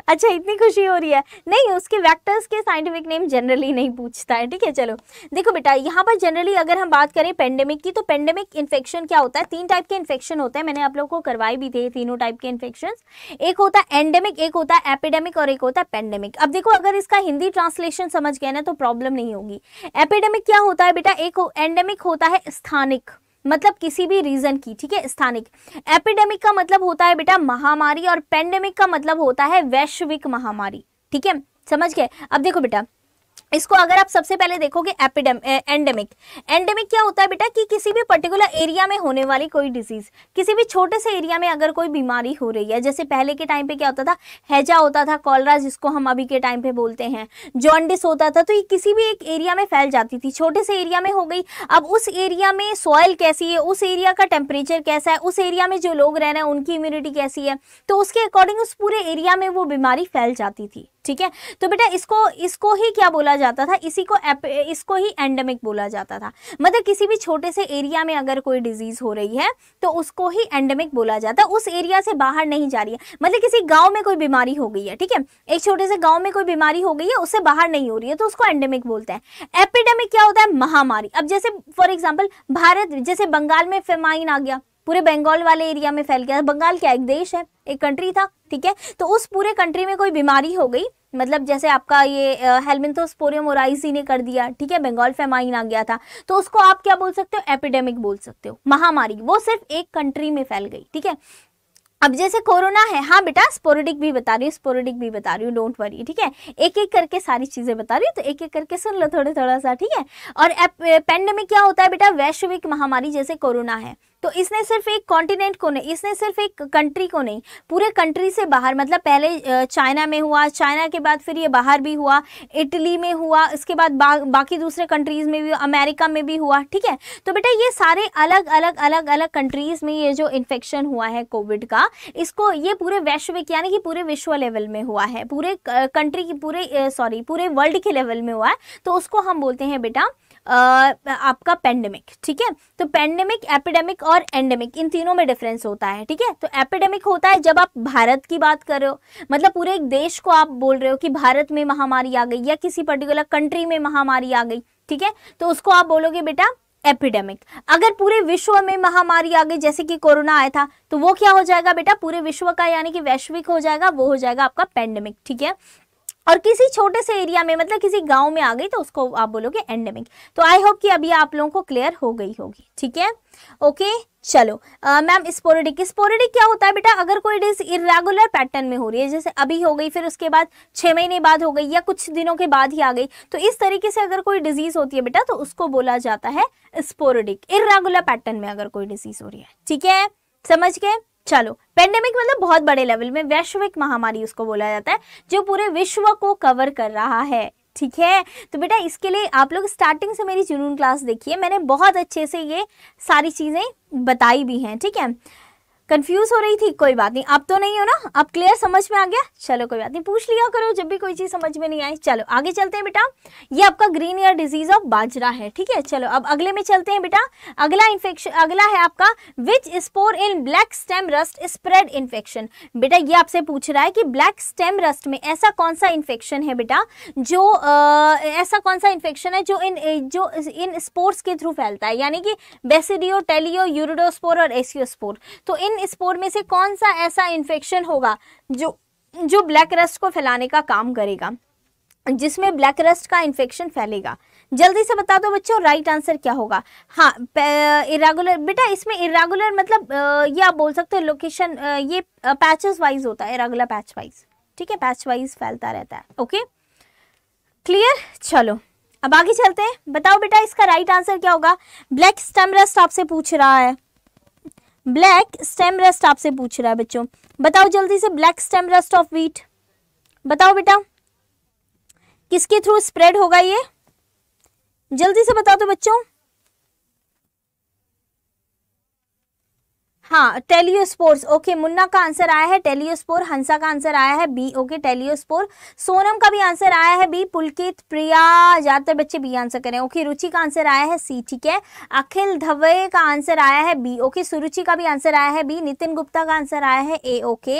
अच्छा इतनी खुशी हो रही है नहीं उसके वेक्टर्स के साइंटिफिक नेम जनरली नहीं पूछता है ठीक है चलो देखो बेटा यहाँ पर जनरली अगर हम बात करें पेंडेमिक की तो पेंडेमिक इन्फेक्शन क्या होता है तीन टाइप के इन्फेक्शन होते हैं मैंने आप लोगों को करवाए भी थे तीनों टाइप के इन्फेक्शन एक होता है एंडेमिक एक होता है एपिडेमिक और एक होता है पेंडेमिक अब देखो अगर इसका हिंदी ट्रांसलेशन समझ गए ना तो प्रॉब्लम नहीं होगी एपिडेमिक क्या होता है बेटा एक एंडेमिक होता है स्थानिक मतलब किसी भी रीजन की ठीक है स्थानिक एपिडेमिक का मतलब होता है बेटा महामारी और पेंडेमिक का मतलब होता है वैश्विक महामारी ठीक है समझ गए अब देखो बेटा इसको अगर आप सबसे पहले देखोगे एपिडेम एंडेमिक एंडेमिक क्या होता है बेटा कि किसी भी पर्टिकुलर एरिया में होने वाली कोई डिजीज किसी भी छोटे से एरिया में अगर कोई बीमारी हो रही है जैसे पहले के टाइम पे क्या होता था हैजा होता था कॉलरा जिसको हम अभी के टाइम पे बोलते हैं जॉन्डिस होता था तो ये किसी भी एक एरिया में फैल जाती थी छोटे से एरिया में हो गई अब उस एरिया में सॉयल कैसी है उस एरिया का टेम्परेचर कैसा है उस एरिया में जो लोग रह रहे हैं उनकी इम्यूनिटी कैसी है तो उसके अकॉर्डिंग उस पूरे एरिया में वो बीमारी फैल जाती थी ठीक है तो बेटा इसको इसको ही क्या बोला जाता था इसी को एप, इसको ही एंडेमिक बोला जाता था मतलब किसी भी छोटे से एरिया में अगर कोई डिजीज हो रही है तो उसको ही एंडेमिक बोला जाता है उस एरिया से बाहर नहीं जा रही है मतलब किसी गाँव में कोई बीमारी हो गई है ठीक है एक छोटे से गाँव में कोई बीमारी हो गई है उससे बाहर नहीं हो रही है तो उसको एंडेमिक बोलते हैं एपिडेमिक क्या होता है महामारी अब जैसे फॉर एग्जाम्पल भारत जैसे बंगाल में फेमाइन आ गया पूरे बंगाल वाले एरिया में फैल गया बंगाल क्या एक देश है एक कंट्री था ठीक है तो उस पूरे कंट्री में कोई बीमारी हो गई मतलब जैसे आपका ये हेलमिंथोस्पोरियम ओराइसी ने कर दिया ठीक है बंगाल फेमाइन आ गया था तो उसको आप क्या बोल सकते हो एपिडेमिक बोल सकते हो महामारी वो सिर्फ एक कंट्री में फैल गई ठीक है अब जैसे कोरोना है हाँ बेटा स्पोरेडिक भी बता रही हूँ स्पोरेडिक भी बता रही हूँ डोंट वरी ठीक है एक एक करके सारी चीज़ें बता रही हूँ तो एक एक करके सुन लो थोड़ा थोड़ा सा ठीक है और पेंडेमिक क्या होता है बेटा वैश्विक महामारी जैसे कोरोना है तो इसने सिर्फ एक कॉन्टिनेंट को नहीं इसने सिर्फ एक कंट्री को नहीं पूरे कंट्री से बाहर मतलब पहले चाइना में हुआ चाइना के बाद फिर ये बाहर भी हुआ इटली में हुआ इसके बाद बा, बाकी दूसरे कंट्रीज़ में भी अमेरिका में भी हुआ ठीक है तो बेटा ये सारे अलग अलग अलग अलग कंट्रीज़ में ये जो इन्फेक्शन हुआ है कोविड का इसको ये पूरे वैश्विक यानी कि पूरे विश्व लेवल में हुआ है पूरे कंट्री की पूरे सॉरी पूरे वर्ल्ड के लेवल में हुआ है तो उसको हम बोलते हैं बेटा आपका पेंडेमिक ठीक है तो पेंडेमिक एपिडेमिक और एंडेमिक इन तीनों में डिफरेंस होता है ठीक है तो एपिडेमिक होता है जब आप भारत की बात कर रहे हो मतलब पूरे एक देश को आप बोल रहे हो कि भारत में महामारी आ गई या किसी पर्टिकुलर कंट्री में महामारी आ गई ठीक है तो उसको आप बोलोगे बेटा एपिडेमिक अगर पूरे विश्व में महामारी आ गई जैसे कि कोरोना आया था तो वो क्या हो जाएगा बेटा पूरे विश्व का यानी कि वैश्विक हो जाएगा वो हो जाएगा आपका पेंडेमिक ठीक है और किसी छोटे से एरिया में मतलब किसी गांव में आ गई तो उसको आप बोलोगे एंडेमिक तो आई होप कि अभी आप लोगों को क्लियर हो गई होगी ठीक है ओके चलो मैम स्पोरेडिक स्पोरेडिक क्या होता है बेटा अगर कोई डिज इरेगुलर पैटर्न में हो रही है जैसे अभी हो गई फिर उसके बाद छह महीने बाद हो गई या कुछ दिनों के बाद ही आ गई तो इस तरीके से अगर कोई डिजीज़ होती है बेटा तो उसको बोला जाता है स्पोरेडिक इरेगुलर पैटर्न में अगर कोई डिजीज़ हो रही है ठीक है समझ गए चलो पेंडेमिक मतलब बहुत बड़े लेवल में वैश्विक महामारी उसको बोला जाता है जो पूरे विश्व को कवर कर रहा है ठीक है तो बेटा इसके लिए आप लोग स्टार्टिंग से मेरी जुनून क्लास देखिए मैंने बहुत अच्छे से ये सारी चीज़ें बताई भी हैं ठीक है कंफ्यूज हो रही थी कोई बात नहीं अब तो नहीं हो ना अब क्लियर समझ में आ गया चलो कोई बात नहीं पूछ लिया करो जब भी कोई चीज़ समझ में नहीं आई चलो आगे चलते हैं बेटा ये आपका green ear disease of bajra है ठीक है चलो अब अगले में चलते हैं बेटा अगला इन्फेक्शन अगला है आपका which spore in black stem rust spread infection बेटा ये आपसे पूछ रहा है कि ब्लैक स्टेम रस्ट में ऐसा कौन सा इन्फेक्शन है बेटा जो आ, ऐसा कौन सा इन्फेक्शन है जो इन जो इन स्पोर्स के थ्रू फैलता है यानी कि बेसिडियो टेलियो यूरिडोस्पोर और एसियोस्पोर तो इन इन स्पोर में से कौन सा ऐसा इन्फेक्शन होगा जो जो ब्लैक रस्ट को फैलाने का काम करेगा जिसमें ब्लैक रस्ट का इन्फेक्शन फैलेगा जल्दी से बता दो बच्चों राइट आंसर क्या होगा हाँ इरेगुलर बेटा इसमें इरेगुलर मतलब ये आप बोल सकते हो लोकेशन ये पैचेस वाइज होता है इरेगुलर पैच वाइज ठीक है पैच वाइज फैलता रहता है ओके क्लियर चलो अब आगे चलते हैं बताओ बेटा इसका राइट आंसर क्या होगा ब्लैक स्टम रस्ट आपसे पूछ रहा है ब्लैक स्टेम रेस्ट आपसे पूछ रहा है बच्चों बताओ जल्दी से black stem rust of wheat बताओ बेटा किसके थ्रू स्प्रेड होगा ये जल्दी से बताओ तो बच्चों हाँ टेलियोस्पोर्स ओके मुन्ना का आंसर आया है टेलियोस्पोर हंसा का आंसर आया है बी ओके टेलियोस्पोर सोनम का भी आंसर आया है बी पुलकित प्रिया ज्यादातर बच्चे बी आंसर करें ओके रुचि का आंसर आया है सी ठीक है अखिल धवे का आंसर आया है बी ओके सुरुचि का भी आंसर आया है बी नितिन गुप्ता का आंसर आया है ए ओके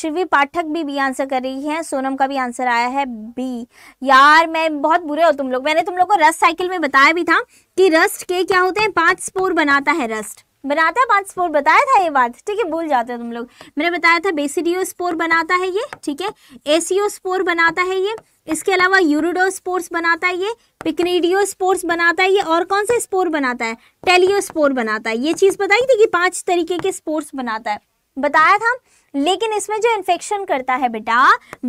शिवी पाठक भी बी आंसर कर रही है सोनम का भी आंसर आया है बी यार मैं बहुत बुरे हो तुम लोग मैंने तुम लोग को रस साइकिल में बताया भी था कि रस्ट के क्या होते हैं पांच स्पोर बनाता है रस्ट बनाता है पांच स्पोर बताया था ये बात ठीक है भूल जाते हो तुम लोग मैंने बताया था बेसिडियो स्पोर बनाता है ये ठीक है एसियो स्पोर बनाता है ये इसके अलावा यूरोडो स्पोर्स बनाता है ये पिकनीडियो स्पोर्स बनाता है ये और कौन से स्पोर बनाता है टेलियो स्पोर बनाता है ये चीज़ बताई थी कि पांच तरीके के स्पोर्ट्स बनाता है बताया था लेकिन इसमें जो इन्फेक्शन करता है बेटा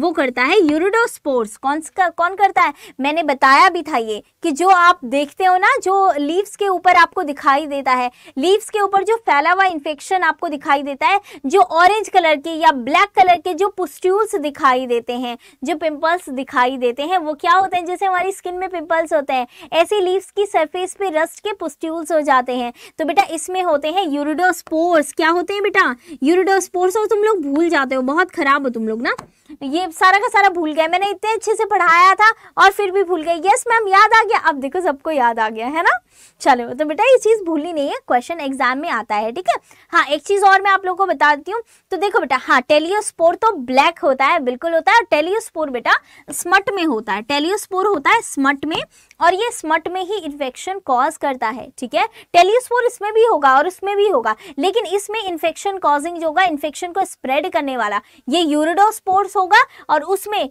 वो करता है यूरिडोस्पोर्स कौन कौन करता है मैंने बताया भी था ये कि जो आप देखते हो ना जो लीव्स के ऊपर आपको दिखाई देता है लीव्स के ऊपर जो फैला हुआ इन्फेक्शन आपको दिखाई देता है जो ऑरेंज कलर के या ब्लैक कलर के जो पुस्ट्यूल्स दिखाई देते हैं जो पिम्पल्स दिखाई देते हैं वो क्या होते हैं जैसे हमारी स्किन में पिंपल्स होते हैं ऐसे लीव्स की सरफेस पे रस्ट के पुस्ट्यूल्स हो जाते हैं तो बेटा इसमें होते हैं यूरिडोस्पोर्स क्या होते हैं बेटा यूरिडोस्पोर्स और तुम लोग लोग भूल जाते हो बहुत खराब हो तुम लोग ना ये सारा का सारा भूल गए मैंने इतने अच्छे से पढ़ाया था और फिर भी भूल गए यस मैम याद आ गया अब देखो सबको याद आ गया है ना चलो तो बेटा ये चीज़ भूलनी नहीं है क्वेश्चन एग्जाम में आता है ठीक है हाँ एक चीज़ और मैं आप लोगों को बता देती हूँ तो देखो बेटा हाँ टेलियोस्पोर तो ब्लैक होता है बिल्कुल होता है टेलियोस्पोर बेटा स्मट में होता है टेलियोस्पोर होता है स्मट में और ये स्मट में ही इन्फेक्शन कॉज करता है ठीक है टेलियोस्पोर इसमें भी होगा और इसमें भी होगा लेकिन इसमें इन्फेक्शन कॉजिंग जो होगा इन्फेक्शन को स्प्रेड करने वाला ये यूरिडोस्पोर्स होगा और उसमें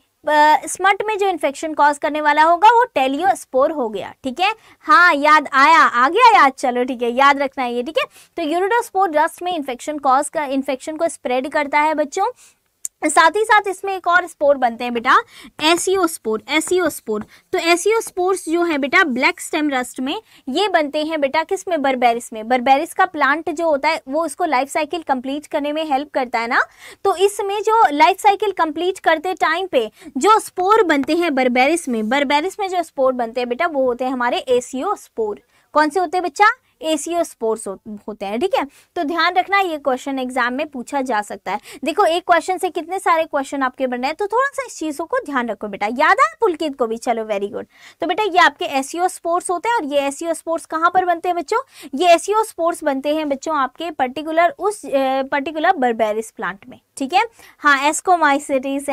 स्मट में जो इन्फेक्शन कॉज करने वाला होगा वो टेलियो स्पोर हो गया ठीक है हाँ याद आया आ गया याद चलो ठीक है याद रखना है ये ठीक है तो यूरिडोस्पोर डस्ट में इन्फेक्शन कॉज का इन्फेक्शन को स्प्रेड करता है बच्चों साथ ही साथ इसमें एक और स्पोर बनते हैं बेटा aecio e spore aecio e spore तो एसियो e स्पोर्स जो है बेटा ब्लैक स्टेम रस्ट में ये बनते हैं बेटा किस में बर्बेरिस में बर्बेरिस का प्लांट जो होता है वो उसको लाइफ साइकिल कंप्लीट करने में हेल्प करता है ना तो इसमें जो लाइफ साइकिल कंप्लीट करते टाइम पे जो स्पोर बनते हैं बर्बेरिस में बर्बेरिस में जो स्पोर बनते हैं बेटा वो होते हैं हमारे एसियो स्पोर कौन से होते हैं बच्चा एसीओ स्पोर्ट्स हो, होते हैं ठीक है तो ध्यान रखना ये क्वेश्चन एग्जाम में पूछा जा सकता है देखो एक क्वेश्चन से कितने सारे क्वेश्चन आपके बन रहे हैं तो थोड़ा सा इस चीज़ों को ध्यान रखो बेटा याद है पुलकित को भी चलो वेरी गुड तो बेटा ये आपके एसियो स्पोर्ट्स होते हैं और ये एसीओ स्पोर्ट्स कहाँ पर बनते हैं बच्चों ये एसीओ स्पोर्ट्स बनते हैं बच्चों आपके पर्टिकुलर उस पर्टिकुलर बर्बेरिस प्लांट में ठीक है हाँ एस्को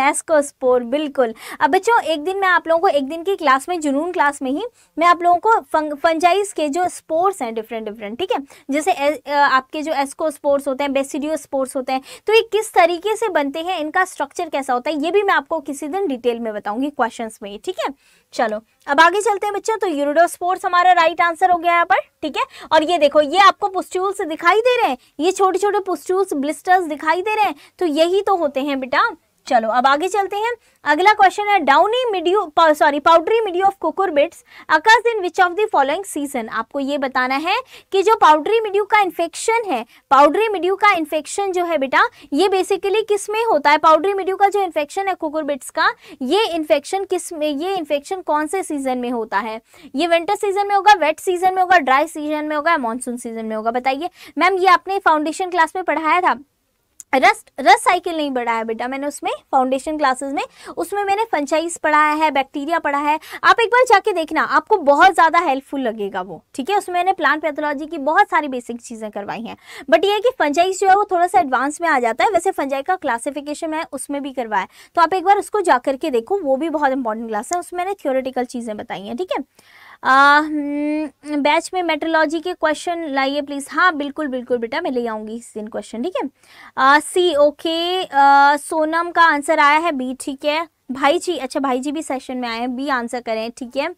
एस्को स्पोर बिल्कुल अब बच्चों एक दिन मैं आप लोगों को एक दिन की क्लास में जुनून क्लास में ही मैं आप लोगों को फंजाइज के जो स्पोर्ट्स हैं डिफरेंट डिफरेंट ठीक है जैसे ए, आपके जो एस्को स्पोर्ट्स होते हैं बेसिडियो स्पोर्ट्स होते हैं तो ये किस तरीके से बनते हैं इनका स्ट्रक्चर कैसा होता है ये भी मैं आपको किसी दिन डिटेल में बताऊंगी क्वेश्चन में ठीक है चलो अब आगे चलते हैं बच्चों तो यूरोडोस्पोर्स हमारा राइट आंसर हो गया यहाँ पर ठीक है और ये देखो ये आपको पुस्टूल्स दिखाई दे रहे हैं ये छोटे छोटे पुस्टूल्स ब्लिस्टर्स दिखाई दे रहे हैं तो यही तो होते हैं बेटा चलो अब आगे चलते हैं अगला क्वेश्चन है downy mildew sorry powdery mildew of cucurbits occurs in which of the following season आपको ये बताना है कि जो पाउडरी मिडियो का इन्फेक्शन है पाउडरी मिडियो का इन्फेक्शन जो है बेटा ये बेसिकली किस में होता है पाउडरी मिडियो का जो इन्फेक्शन है कुकुरबिट्स का ये इन्फेक्शन किस में ये इन्फेक्शन कौन से सीजन में होता है ये विंटर सीजन में होगा वेट सीजन में होगा ड्राई सीजन में होगा मानसून सीजन में होगा बताइए मैम ये आपने फाउंडेशन क्लास में पढ़ाया था रस रस साइकिल नहीं बढ़ाया बेटा मैंने उसमें फाउंडेशन क्लासेस में उसमें मैंने फंचाइज पढ़ाया है बैक्टीरिया पढ़ा है आप एक बार जाके देखना आपको बहुत ज़्यादा हेल्पफुल लगेगा वो ठीक है उसमें मैंने प्लांट पैथोलॉजी की बहुत सारी बेसिक चीज़ें करवाई हैं बट ये है कि फंचाइज जो है वो थोड़ा सा एडवांस में आ जाता है वैसे फंजाई का क्लासिफिकेशन है उसमें भी करवाया तो आप एक बार उसको जा करके देखो वो भी बहुत इंपॉर्टेंट क्लास है उसमें मैंने थियोरेटिकल चीज़ें बताई हैं ठीक है हम्म, बैच में मेट्रोलॉजी के क्वेश्चन लाइए प्लीज़ हाँ बिल्कुल बिल्कुल बेटा मैं ले आऊँगी इस दिन क्वेश्चन ठीक है सी ओके सोनम का आंसर आया है बी ठीक है भाई जी अच्छा भाई जी भी सेशन में आए हैं बी आंसर करें ठीक है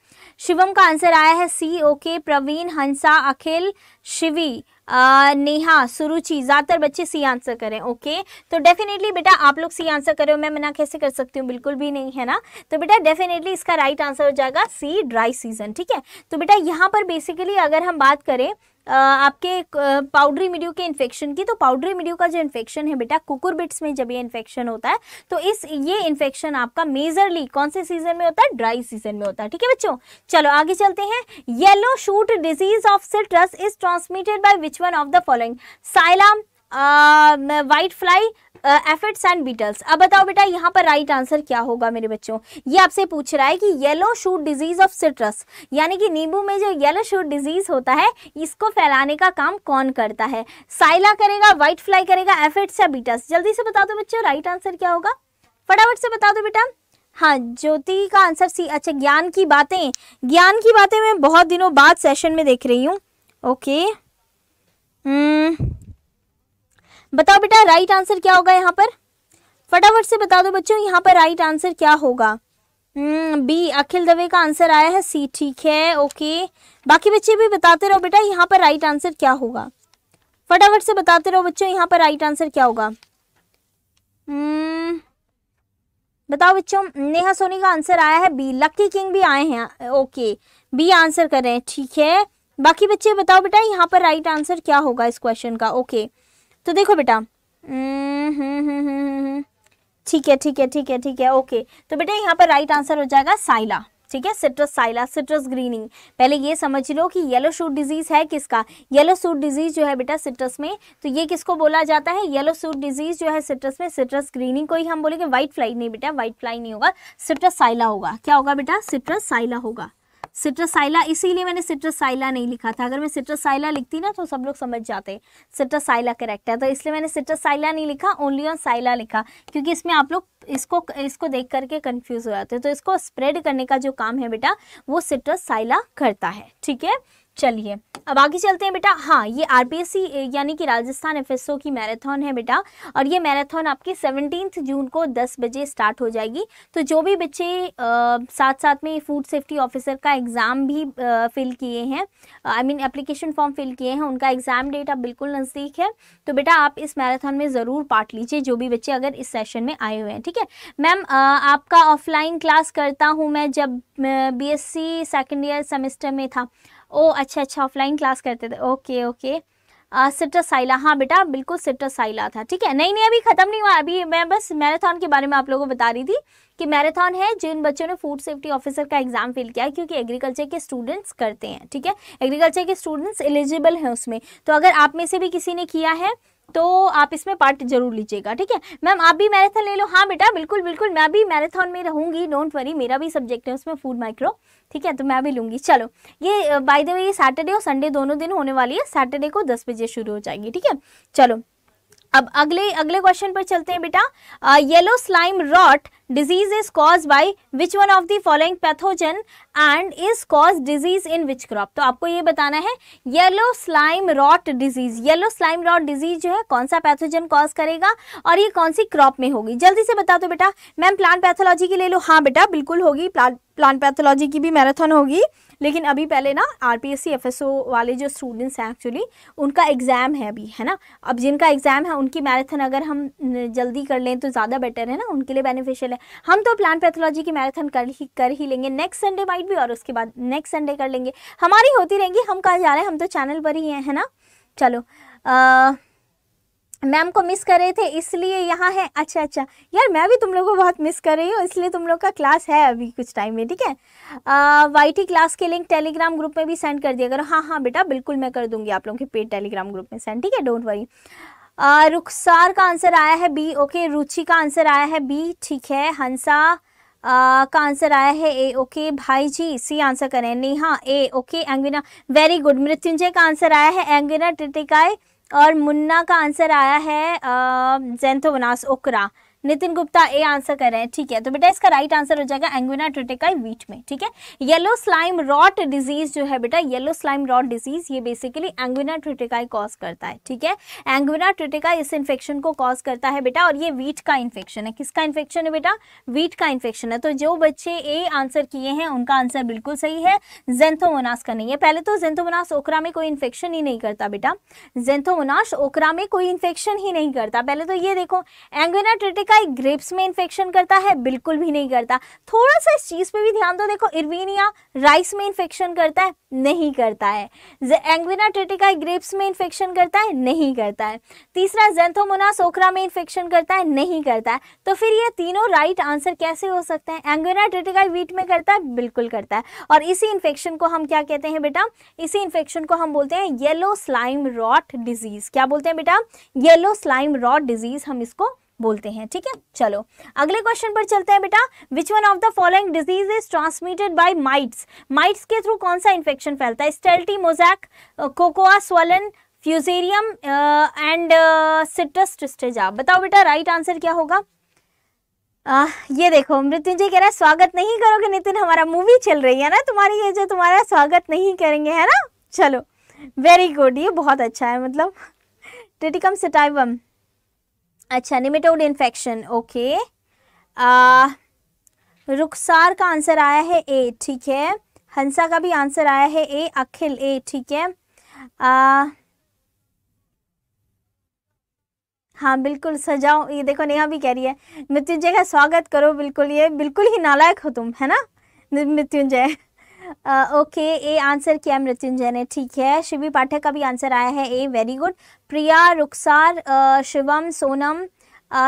शिवम का आंसर आया है सी ओके प्रवीण हंसा अखिल शिवी नेहा सुरुचि ज़्यादातर बच्चे सी आंसर करें ओके तो डेफिनेटली बेटा आप लोग सी आंसर करो मैं मना कैसे कर सकती हूँ बिल्कुल भी नहीं है ना तो बेटा डेफिनेटली इसका राइट आंसर हो जाएगा सी ड्राई सीजन ठीक है तो बेटा यहाँ पर बेसिकली अगर हम बात करें आपके पाउडरी मिड्यू के इन्फेक्शन की तो पाउडरी मिडियो का जो इन्फेक्शन है बेटा कुकुरबिट्स में जब ये इन्फेक्शन होता है तो इस ये इन्फेक्शन आपका मेजरली कौन से सीजन में होता है ड्राई सीजन में होता है ठीक है बच्चों चलो आगे चलते हैं yellow shoot disease of citrus is transmitted by which one of the following psyllid whitefly aphids and beetles अब बताओ बेटा यहाँ पर राइट आंसर क्या होगा मेरे बच्चों ये आपसे पूछ रहा है कि yellow shoot disease of citrus यानी कि नींबू में जो येलो शूट डिजीज होता है इसको फैलाने का काम कौन करता है साइला करेगा व्हाइट फ्लाई करेगा एफेट्स या बीटल्स जल्दी से बता दो बच्चों राइट आंसर क्या होगा फटाफट से बता दो बेटा हाँ ज्योति का आंसर सी अच्छा ज्ञान की बातें ज्ञान की बातें मैं बहुत दिनों बाद सेशन में देख रही हूँ ओके हम्म बताओ बेटा राइट आंसर क्या होगा यहाँ पर फटाफट से बता दो बच्चों यहाँ पर राइट आंसर क्या होगा बी हम्म, अखिल दवे का आंसर आया है सी ठीक है ओके बाकी बच्चे भी बताते रहो बेटा यहाँ पर राइट आंसर क्या होगा फटाफट से बताते रहो बच्चों यहाँ पर राइट आंसर क्या होगा हम्म, बताओ बच्चों नेहा सोनी का आंसर आया है बी लक्की किंग भी आए हैं ओके बी आंसर कर रहे हैं ठीक है बाकी बच्चे बताओ बेटा यहाँ पर राइट आंसर क्या होगा इस क्वेश्चन का ओके okay. तो देखो बेटा हम्म, हम्म, हम्म, ठीक है ठीक है ठीक है ठीक है ओके तो बेटा यहाँ पर राइट आंसर हो जाएगा साइला ठीक है सिट्रस साइला सिट्रस ग्रीनिंग पहले ये समझ लो कि येलो सूट डिजीज है किसका येलो सूट डिजीज जो है बेटा सिट्रस में तो ये किसको बोला जाता है येलो सूट डिजीज जो है सिट्रस में सिट्रस ग्रीनिंग को ही हम बोलेंगे व्हाइट फ्लाई नहीं बेटा व्हाइट फ्लाई नहीं होगा सिट्रस साइला होगा क्या होगा बेटा सिट्रस साइला होगा सिट्रसाइला इसीलिए मैंने सिट्रसाइला नहीं लिखा था अगर मैं सिट्रसाइला लिखती ना तो सब लोग समझ जाते सिट्रसाइला करेक्ट है तो इसलिए मैंने सिट्रसाइला नहीं लिखा ओनली ऑन साइला लिखा क्योंकि इसमें आप लोग इसको इसको देख करके कन्फ्यूज हो जाते हैं तो इसको स्प्रेड करने का जो काम है बेटा वो सिट्रसाइला करता है ठीक है चलिए अब आगे चलते हैं बेटा हाँ ये आरपीएससी यानी कि राजस्थान एफएसओ की मैराथन है बेटा और ये मैराथन आपकी सेवनटीन जून को 10 बजे स्टार्ट हो जाएगी तो जो भी बच्चे आ, साथ साथ में फूड सेफ्टी ऑफिसर का एग्ज़ाम भी आ, फिल किए हैं I mean application form fill किए हैं उनका एग्ज़ाम डेट अब बिल्कुल नज़दीक है तो बेटा आप इस मैराथन में ज़रूर पार्ट लीजिए जो भी बच्चे अगर इस सेशन में आए हुए हैं ठीक है मैम आपका ऑफलाइन क्लास करता हूँ मैं जब B S second year semester में था ओ अच्छा अच्छा ऑफलाइन क्लास करते थे ओके ओके सिट्रसाइला हाँ बेटा बिल्कुल सिट्रसाइला था ठीक है नहीं नहीं अभी ख़त्म नहीं हुआ अभी मैं बस मैराथन के बारे में आप लोगों को बता रही थी कि मैराथन है जिन बच्चों ने फूड सेफ्टी ऑफिसर का एग्ज़ाम फिल किया क्योंकि एग्रीकल्चर के स्टूडेंट्स करते हैं ठीक है एग्रीकल्चर के स्टूडेंट्स एलिजिबल हैं उसमें तो अगर आप में से भी किसी ने किया है तो आप इसमें पार्ट जरूर लीजिएगा ठीक है मैम आप भी मैराथन ले लो हाँ बेटा बिल्कुल बिल्कुल मैं भी मैराथन में रहूंगी डोंट वरी मेरा भी सब्जेक्ट है उसमें फूड माइक्रो ठीक है तो मैं भी लूंगी चलो ये बाय द वे ये सैटरडे और संडे दोनों दिन होने वाली है सैटरडे को दस बजे शुरू हो जाएगी ठीक है चलो अब अगले अगले क्वेश्चन पर चलते हैं बेटा yellow slime rot disease is cause by which one of the following pathogen and is cause disease in which crop तो आपको ये बताना है yellow slime rot disease yellow slime rot disease जो है कौन सा पैथोजन कॉज करेगा और ये कौन सी क्रॉप में होगी जल्दी से बता दो बेटा मैम प्लांट पैथोलॉजी की ले लो हाँ बेटा बिल्कुल होगी प्लांट प्लांट पैथोलॉजी की भी मैराथन होगी लेकिन अभी पहले ना R P S C F S O वाले जो स्टूडेंट्स हैं एक्चुअली उनका एग्ज़ाम है अभी है ना अब जिनका एग्ज़ाम है उनकी मैराथन अगर हम जल्दी कर लें तो ज़्यादा बेटर है ना उनके लिए बेनिफिशियल है हम तो प्लान पैथोलॉजी की मैराथन कर ही कर ही लेंगे नेक्स्ट संडे माइट भी और उसके बाद नेक्स्ट संडे कर लेंगे हमारी होती रहेंगी हम कहाँ जा रहे हैं हम तो चैनल पर ही हैं है ना चलो मैम को मिस कर रहे थे इसलिए यहाँ है अच्छा अच्छा यार मैं भी तुम लोग को बहुत मिस कर रही हूँ इसलिए तुम लोग का क्लास है अभी कुछ टाइम में ठीक है वाई टी क्लास के लिंक टेलीग्राम ग्रुप में भी सेंड कर दिया करो हाँ हाँ बेटा बिल्कुल मैं कर दूंगी आप लोगों के पेड टेलीग्राम ग्रुप में सेंड ठीक है डोंट वरी रुखसार का आंसर आया है बी ओके रुचि का आंसर आया है बी ठीक है हंसा आ, का आंसर आया है ए ओके भाई जी सी आंसर करें Neha A okay Anguina very good Mrityunjay का आंसर आया है एंगविना टिटिकाय और मुन्ना का आंसर आया है जैंथोवनास ओकरा नितिन गुप्ता ए आंसर कर रहे हैं ठीक है तो बेटा इसका राइट आंसर हो जाएगा एंग्विना ट्रिटिकाई वीट में ठीक है येलो स्लाइम रॉट डिजीज जो है बेटा येलो स्लाइम रॉट डिजीज ये बेसिकली एंग्विना ट्रिटिकाई कॉज करता है ठीक है एंग्विना ट्रिटिकाई इस इन्फेक्शन को कॉज करता है बेटा और ये वीट का इन्फेक्शन है किसका इन्फेक्शन है बेटा वीट का इन्फेक्शन है तो जो बच्चे ए आंसर किए हैं उनका आंसर बिल्कुल सही है जेंथोमोनास का नहीं है पहले तो जेंथोमोनास ओकरा में कोई इन्फेक्शन ही नहीं करता बेटा जेंथोमोनास ओकरा में कोई इन्फेक्शन ही नहीं करता पहले तो ये देखो एंग्विना ट्रिटिक काय ग्रेप्स में इन्फेक्शन करता है बिल्कुल भी नहीं करता थोड़ा सा इस चीज़ पे भी ध्यान दो देखो इरवीनिया राइस में इन्फेक्शन करता है नहीं करता है एंग्विना ट्रिटिकाई ग्रेप्स में इन्फेक्शन करता है नहीं करता है तीसरा जेंथोमोना सोखरा में इन्फेक्शन करता है नहीं करता है तो फिर ये तीनों राइट आंसर कैसे हो सकते हैं एंग्विना ट्रिटिकाई वीट में करता है बिल्कुल करता है और इसी इन्फेक्शन को हम क्या कहते हैं बेटा इसी इन्फेक्शन को हम बोलते हैं येलो स्लाइम रॉट डिजीज़ क्या बोलते हैं बेटा येलो स्लाइम रॉट डिजीज़ हम इसको बोलते हैं ठीक है चलो अगले क्वेश्चन पर चलते हैं बेटा which one of the following disease is transmitted by mites mites के थ्रू कौन सा इन्फेक्शन फैलता है sterility mosaic cocoa swollen fusarium and citrus tristeza बताओ बेटा राइट आंसर क्या होगा आ, ये देखो मृत्युंजय कह रहा है स्वागत नहीं करोगे नितिन हमारा मूवी चल रही है ना तुम्हारी ये जो तुम्हारा स्वागत नहीं करेंगे है ना चलो वेरी गुड ये बहुत अच्छा है मतलब टिटिकम सिटाइवम अच्छा निमेटोड इन्फेक्शन ओके रुखसार का आंसर आया है ए ठीक है हंसा का भी आंसर आया है ए अखिल ए ठीक है आ, uh, हाँ बिल्कुल सजाओ ये देखो नेहा भी कह रही है मृत्युंजय का स्वागत करो बिल्कुल ये बिल्कुल ही नालायक हो तुम है ना मृत्युंजय ओके ए आंसर किया मृत्युंजय ने ठीक है शिवी पाठक का भी आंसर आया है ए वेरी गुड प्रिया रुखसार शिवम सोनम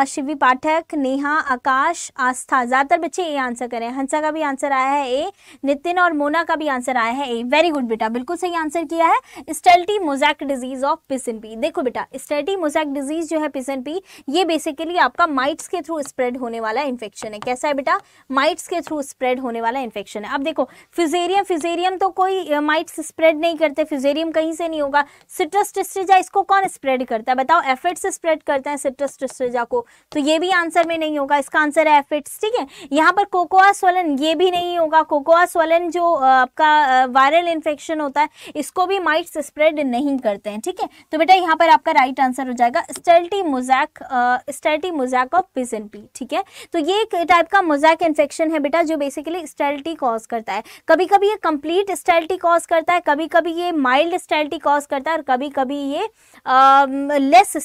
शिवी पाठक नेहा आकाश आस्था ज़्यादातर बच्चे ए आंसर करें हंसा का भी आंसर आया है ए नितिन और मोना का भी आंसर आया है ए वेरी गुड बेटा बिल्कुल सही आंसर किया है sterility mosaic disease of pigeon pea देखो बेटा स्टेल्टी मोजैक डिजीज जो है पिसन पी ये बेसिकली आपका माइट्स के थ्रू स्प्रेड होने वाला इन्फेक्शन है कैसा है बेटा माइट्स के थ्रू स्प्रेड होने वाला इन्फेक्शन है अब देखो फिजेरियम फिजेरियम तो कोई माइट्स स्प्रेड नहीं करते फिजेरियम कहीं से नहीं होगा सिट्रस टिस्ट्रेजा इसको कौन स्प्रेड करता है बताओ एफेट्स स्प्रेड करते हैं सिट्रस टिस्ट्रिजा को तो ये भी आंसर में नहीं होगा इसका आंसर है एफिड्स ठीक है यहाँ पर कोकोआ स्वलन ये भी नहीं होगा कोकोआ स्वलन जो आपका वायरल इन्फेक्शन होता है इसको भी माइट्स स्प्रेड नहीं करते हैं ठीक है तो बेटा यहाँ पर आपका राइट आंसर हो जाएगा sterility mosaic sterility mosaic of pigeon pea ठीक है तो ये एक टाइप का मोजैक इन्फेक्शन है बेटा जो बेसिकली स्टेल्टी कॉज करता है कभी कभी ये कंप्लीट स्टेल्टी कॉज करता है कभी कभी ये माइल्ड स्टेल्टी कॉज करता है और कभी कभी ये लेस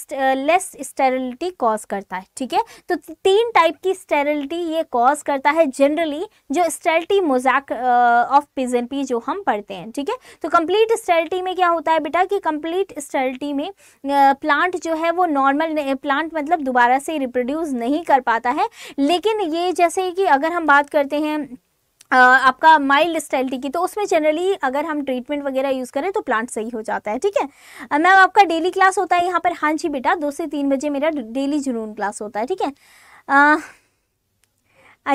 लेस स्टेरिलिटी कॉज करता करता है ठीक है तो तीन टाइप की स्टेरिलिटी ये कॉज करता है जनरली जो sterility mosaic of pigeon pea जो हम पढ़ते हैं ठीक है तो कंप्लीट स्टेरिलिटी में क्या होता है बेटा कि कंप्लीट स्टेरिलिटी में प्लांट जो है वो नॉर्मल प्लांट मतलब दोबारा से रिप्रोड्यूस नहीं कर पाता है लेकिन ये जैसे कि अगर हम बात करते हैं आपका माइल्ड स्टेलिटी की तो उसमें जनरली अगर हम ट्रीटमेंट वगैरह यूज़ करें तो प्लांट सही हो जाता है ठीक है मैम आपका डेली क्लास होता है यहाँ पर हाँ जी बेटा दो से तीन बजे मेरा डेली जुनून क्लास होता है ठीक है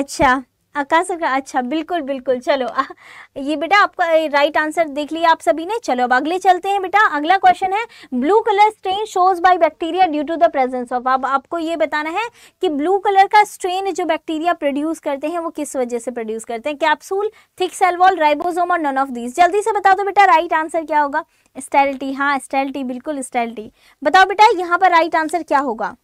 अच्छा आकाश अच्छा बिल्कुल बिल्कुल चलो आ, ये बेटा आपका राइट आंसर देख लिया आप सभी ने चलो अब अगले चलते हैं बेटा अगला क्वेश्चन है blue colour strain shows by bacteria due to the presence of अब आपको ये बताना है कि ब्लू कलर का स्ट्रेन जो बैक्टीरिया प्रोड्यूस करते हैं वो किस वजह से प्रोड्यूस करते हैं कैप्सूल थिक सेलवॉल राइबोजोम और नन ऑफ दीज जल्दी से बता दो बेटा राइट आंसर क्या होगा स्टेलिटी हाँ स्टेलिटी बिल्कुल स्टेलिटी बताओ बेटा यहाँ पर राइट आंसर क्या होगा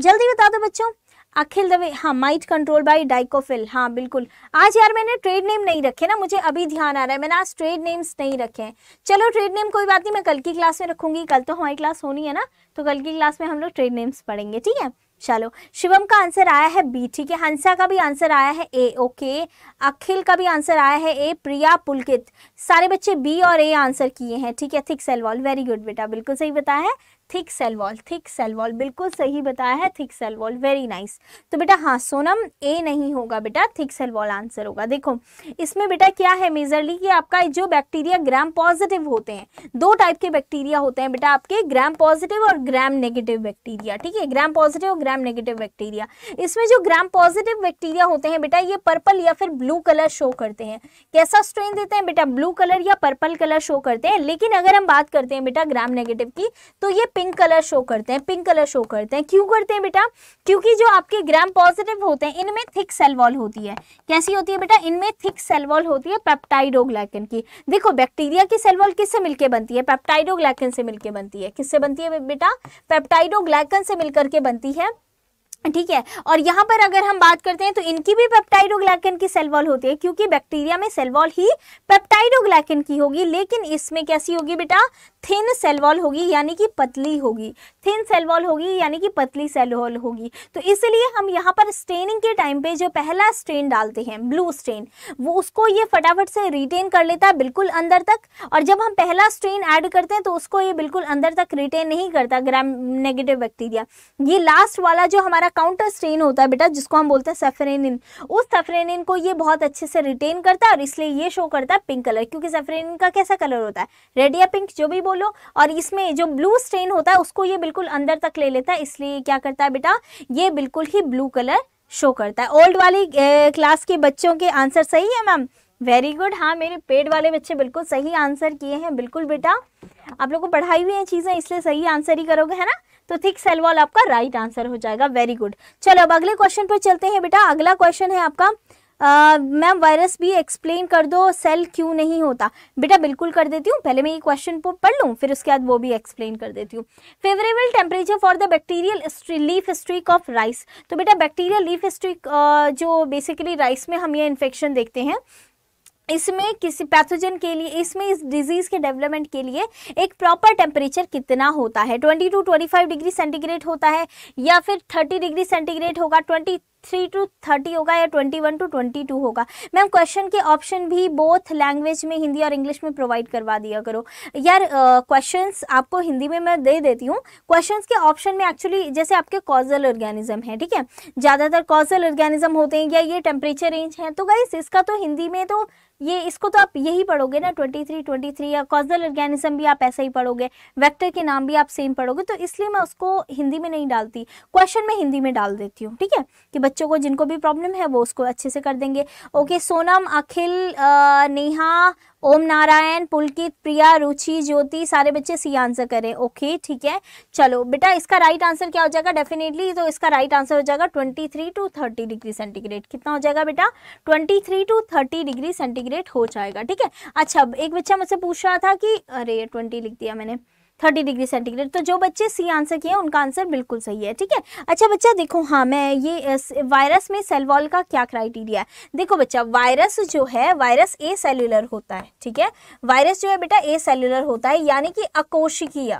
जल्दी बता दो बच्चों अखिल दवे हाँ माइट कंट्रोल बाय डाइकोफिल हाँ बिल्कुल आज यार मैंने ट्रेड नेम नहीं रखे ना मुझे अभी ध्यान आ रहा है मैंने आज ट्रेड नेम्स नहीं रखे हैं चलो ट्रेड नेम कोई बात नहीं मैं कल की क्लास में रखूंगी कल तो हमारी क्लास होनी है ना तो कल की क्लास में हम लोग ट्रेड नेम्स पढ़ेंगे ठीक है चलो शिवम का आंसर आया है बी ठीक है हंसा का भी आंसर आया है ए ओके अखिल का भी आंसर आया है ए प्रिया पुलकित सारे बच्चे बी और ए आंसर किए हैं ठीक है thick cell wall very good बेटा बिल्कुल सही बताया है thick cell wall thick cell wall बिल्कुल सही बताया है thick cell wall very nice तो बेटा हाँ सोनम ए नहीं होगा बेटा थिक सेल वॉल आंसर होगा देखो इसमें बेटा क्या है मेजरली कि आपका जो बैक्टीरिया ग्राम पॉजिटिव होते हैं दो टाइप के बैक्टीरिया होते हैं बेटा आपके ग्राम पॉजिटिव और ग्राम नेगेटिव बैक्टीरिया ठीक है ग्राम पॉजिटिव और ग्राम नेगेटिव बैक्टीरिया इसमें जो ग्राम पॉजिटिव बैक्टीरिया होते हैं बेटा ये पर्पल या फिर ब्लू कलर शो करते हैं कैसा स्ट्रेन देते हैं बेटा ब्लू कलर या पर्पल कलर शो करते हैं लेकिन अगर हम बात करते हैं बेटा ग्राम नेगेटिव की तो ये पिंक कलर शो करते हैं पिंक कलर शो करते हैं क्यों करते हैं बेटा क्योंकि जो आपके ग्राम पॉजिटिव होते हैं इनमें थिक सेल वॉल होती है कैसी होती है बेटा इनमें थिक सेल वॉल होती है पेप्टाइडोग्लाइकन की देखो बैक्टीरिया की सेल वॉल किससे मिलकर बनती है पेप्टाइडोग्लाइकन से मिलकर बनती है किससे बनती है बेटा पेप्टाइडोग्लाइकन से मिलकर के बनती है ठीक है और यहाँ पर अगर हम बात करते हैं तो इनकी भी पेप्टाइडोग्लाइकन की सेल वॉल होती है क्योंकि बैक्टीरिया में सेल वॉल ही पेप्टाइडोग्लाइकन की होगी लेकिन इसमें कैसी होगी बेटा थिन सेल वॉल होगी यानी कि पतली होगी थिन सेल वॉल होगी यानी कि पतली सेल वॉल होगी तो इसलिए हम यहाँ पर स्ट्रेनिंग के टाइम पे जो पहला स्ट्रेन डालते हैं ब्लू स्ट्रेन वो उसको ये फटाफट से रिटेन कर लेता है बिल्कुल अंदर तक और जब हम पहला स्ट्रेन ऐड करते हैं तो उसको ये बिल्कुल अंदर तक रिटेन नहीं करता ग्राम नेगेटिव बैक्टीरिया ये लास्ट वाला जो हमारा काउंटर स्ट्रेन होता है बेटा जिसको हम बोलते हैं सेफरेनिन उस सेफरेनिन को ये बहुत अच्छे से रिटेन करता है और इसलिए ये शो करता है पिंक कलर क्योंकि सेफरेनिन का कैसा कलर होता है रेड या पिंक जो भी बोलो और इसमें जो ब्लू स्ट्रेन होता है उसको ये बिल्कुल अंदर तक ले लेता है इसलिए क्या करता है बेटा ये बिल्कुल ही ब्लू कलर शो करता है ओल्ड वाली क्लास के बच्चों के आंसर सही है मैम वेरी गुड हाँ मेरे पेट वाले बच्चे बिल्कुल सही आंसर किए हैं बिल्कुल बेटा आप लोगों को पढ़ाई हुई है चीज़ें इसलिए सही आंसर ही करोगे है ना तो थिक सेल वॉल आपका राइट आंसर हो जाएगा वेरी गुड चलो अब अगले क्वेश्चन पर चलते हैं बेटा अगला क्वेश्चन है आपका मैम वायरस भी एक्सप्लेन कर दो सेल क्यों नहीं होता बेटा बिल्कुल कर देती हूँ पहले मैं ये क्वेश्चन को पढ़ लूँ फिर उसके बाद वो भी एक्सप्लेन कर देती हूँ favourable temperature for the bacterial leaf streak of rice तो बेटा बैक्टीरियल लीफ स्ट्रीक जो बेसिकली राइस में हम ये इन्फेक्शन देखते हैं इसमें किसी पैथोजन के लिए इसमें इस डिजीज के डेवलपमेंट के लिए एक प्रॉपर टेम्परेचर कितना होता है ट्वेंटी टू 25 डिग्री सेंटीग्रेड होता है या फिर 30 डिग्री सेंटीग्रेड होगा ट्वेंटी थ्री टू थर्टी होगा या twenty one to twenty two होगा मैम क्वेश्चन के ऑप्शन भी बोथ लैंग्वेज में हिंदी और इंग्लिश में प्रोवाइड करवा दिया करो यार क्वेश्चंस uh, आपको हिंदी में मैं दे देती हूँ क्वेश्चंस के ऑप्शन में एक्चुअली जैसे आपके कॉजल ऑर्गेनिज्म है ठीक है ज़्यादातर कॉजल ऑर्गेनिज्म होते हैं या ये टेम्परेचर रेंज है तो गाइस इसका तो हिंदी में तो ये इसको तो आप यही पढ़ोगे ना ट्वेंटी थ्री ट्वेंटी थ्री या कॉजल ऑर्गेनिज्म भी आप ऐसा ही पढ़ोगे वेक्टर के नाम भी आप सेम पढ़ोगे तो इसलिए मैं उसको हिंदी में नहीं डालती क्वेश्चन में हिंदी में डाल देती हूँ ठीक है कि बच्चों को जिनको भी प्रॉब्लम है वो उसको अच्छे से कर देंगे ओके सोनम अखिल नेहा ओम नारायण पुलकित प्रिया रुचि ज्योति सारे बच्चे सी आंसर करें ओके ठीक है चलो बेटा इसका राइट आंसर क्या हो जाएगा डेफिनेटली तो इसका राइट आंसर हो जाएगा twenty three to thirty degree centigrade कितना हो जाएगा बेटा twenty three to thirty degree centigrade हो जाएगा ठीक है अच्छा एक बच्चा मुझसे पूछ रहा था कि अरे ट्वेंटी लिख दिया मैंने थर्टी डिग्री सेंटीग्रेड तो जो बच्चे सी आंसर किए हैं उनका आंसर बिल्कुल सही है ठीक है अच्छा बच्चा देखो हाँ मैं ये वायरस में सेल वॉल का क्या क्राइटेरिया है देखो बच्चा वायरस जो है वायरस ए सेल्युलर होता है ठीक है वायरस जो है बेटा ए सेल्युलर होता है यानी कि अकोशिकीय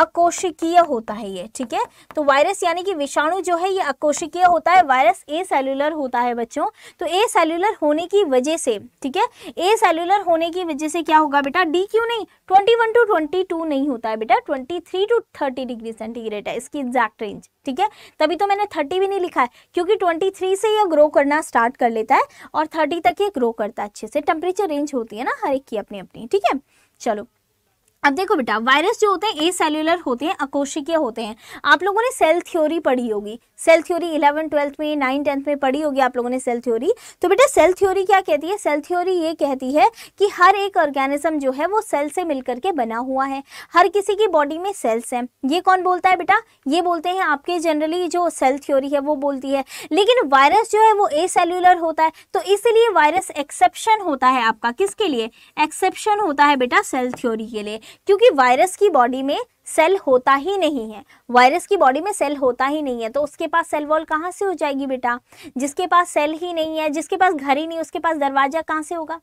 अकोशिकीय होता है ये ठीक है तो वायरस यानी कि विषाणु जो है ये अकोशिकीय होता है वायरस ए सेल्युलर होता है बच्चों तो ए सेल्युलर होने की वजह से ठीक है ए सेल्युलर होने की वजह से क्या होगा बेटा डी क्यू नहीं twenty one to twenty two नहीं होता है बेटा twenty three to thirty degree centigrade है इसकी एग्जैक्ट रेंज ठीक है तभी तो मैंने थर्टी भी नहीं लिखा है क्योंकि ट्वेंटी थ्री से यह ग्रो करना स्टार्ट कर लेता है और थर्टी तक ये ग्रो करता है अच्छे से टेम्परेचर रेंज होती है ना हर एक की अपनी अपनी ठीक है चलो अब देखो बेटा वायरस जो होते हैं ए सेल्यूलर होते हैं अकोशिकीय होते हैं आप लोगों ने सेल थ्योरी पढ़ी होगी सेल थ्योरी इलेवन ट्वेल्थ में नाइन टेंथ में पढ़ी होगी आप लोगों ने सेल थ्योरी तो बेटा सेल थ्योरी क्या कहती है सेल थ्योरी ये कहती है कि हर एक ऑर्गेनिज्म जो है वो सेल से मिलकर के बना हुआ है हर किसी की बॉडी में सेल्स हैं ये कौन बोलता है बेटा ये बोलते हैं आपके जनरली जो सेल थ्योरी है वो बोलती है लेकिन वायरस जो है वो ए सेल्यूलर होता है तो इसलिए वायरस एक्सेप्शन होता है आपका किसके लिए एक्सेप्शन होता है बेटा सेल थ्योरी के लिए क्योंकि वायरस की बॉडी में सेल होता ही नहीं है वायरस की बॉडी में सेल होता ही नहीं है तो उसके पास सेल वॉल कहाँ से हो जाएगी बेटा जिसके पास सेल ही नहीं है जिसके पास घर ही नहीं उसके पास दरवाजा कहाँ से होगा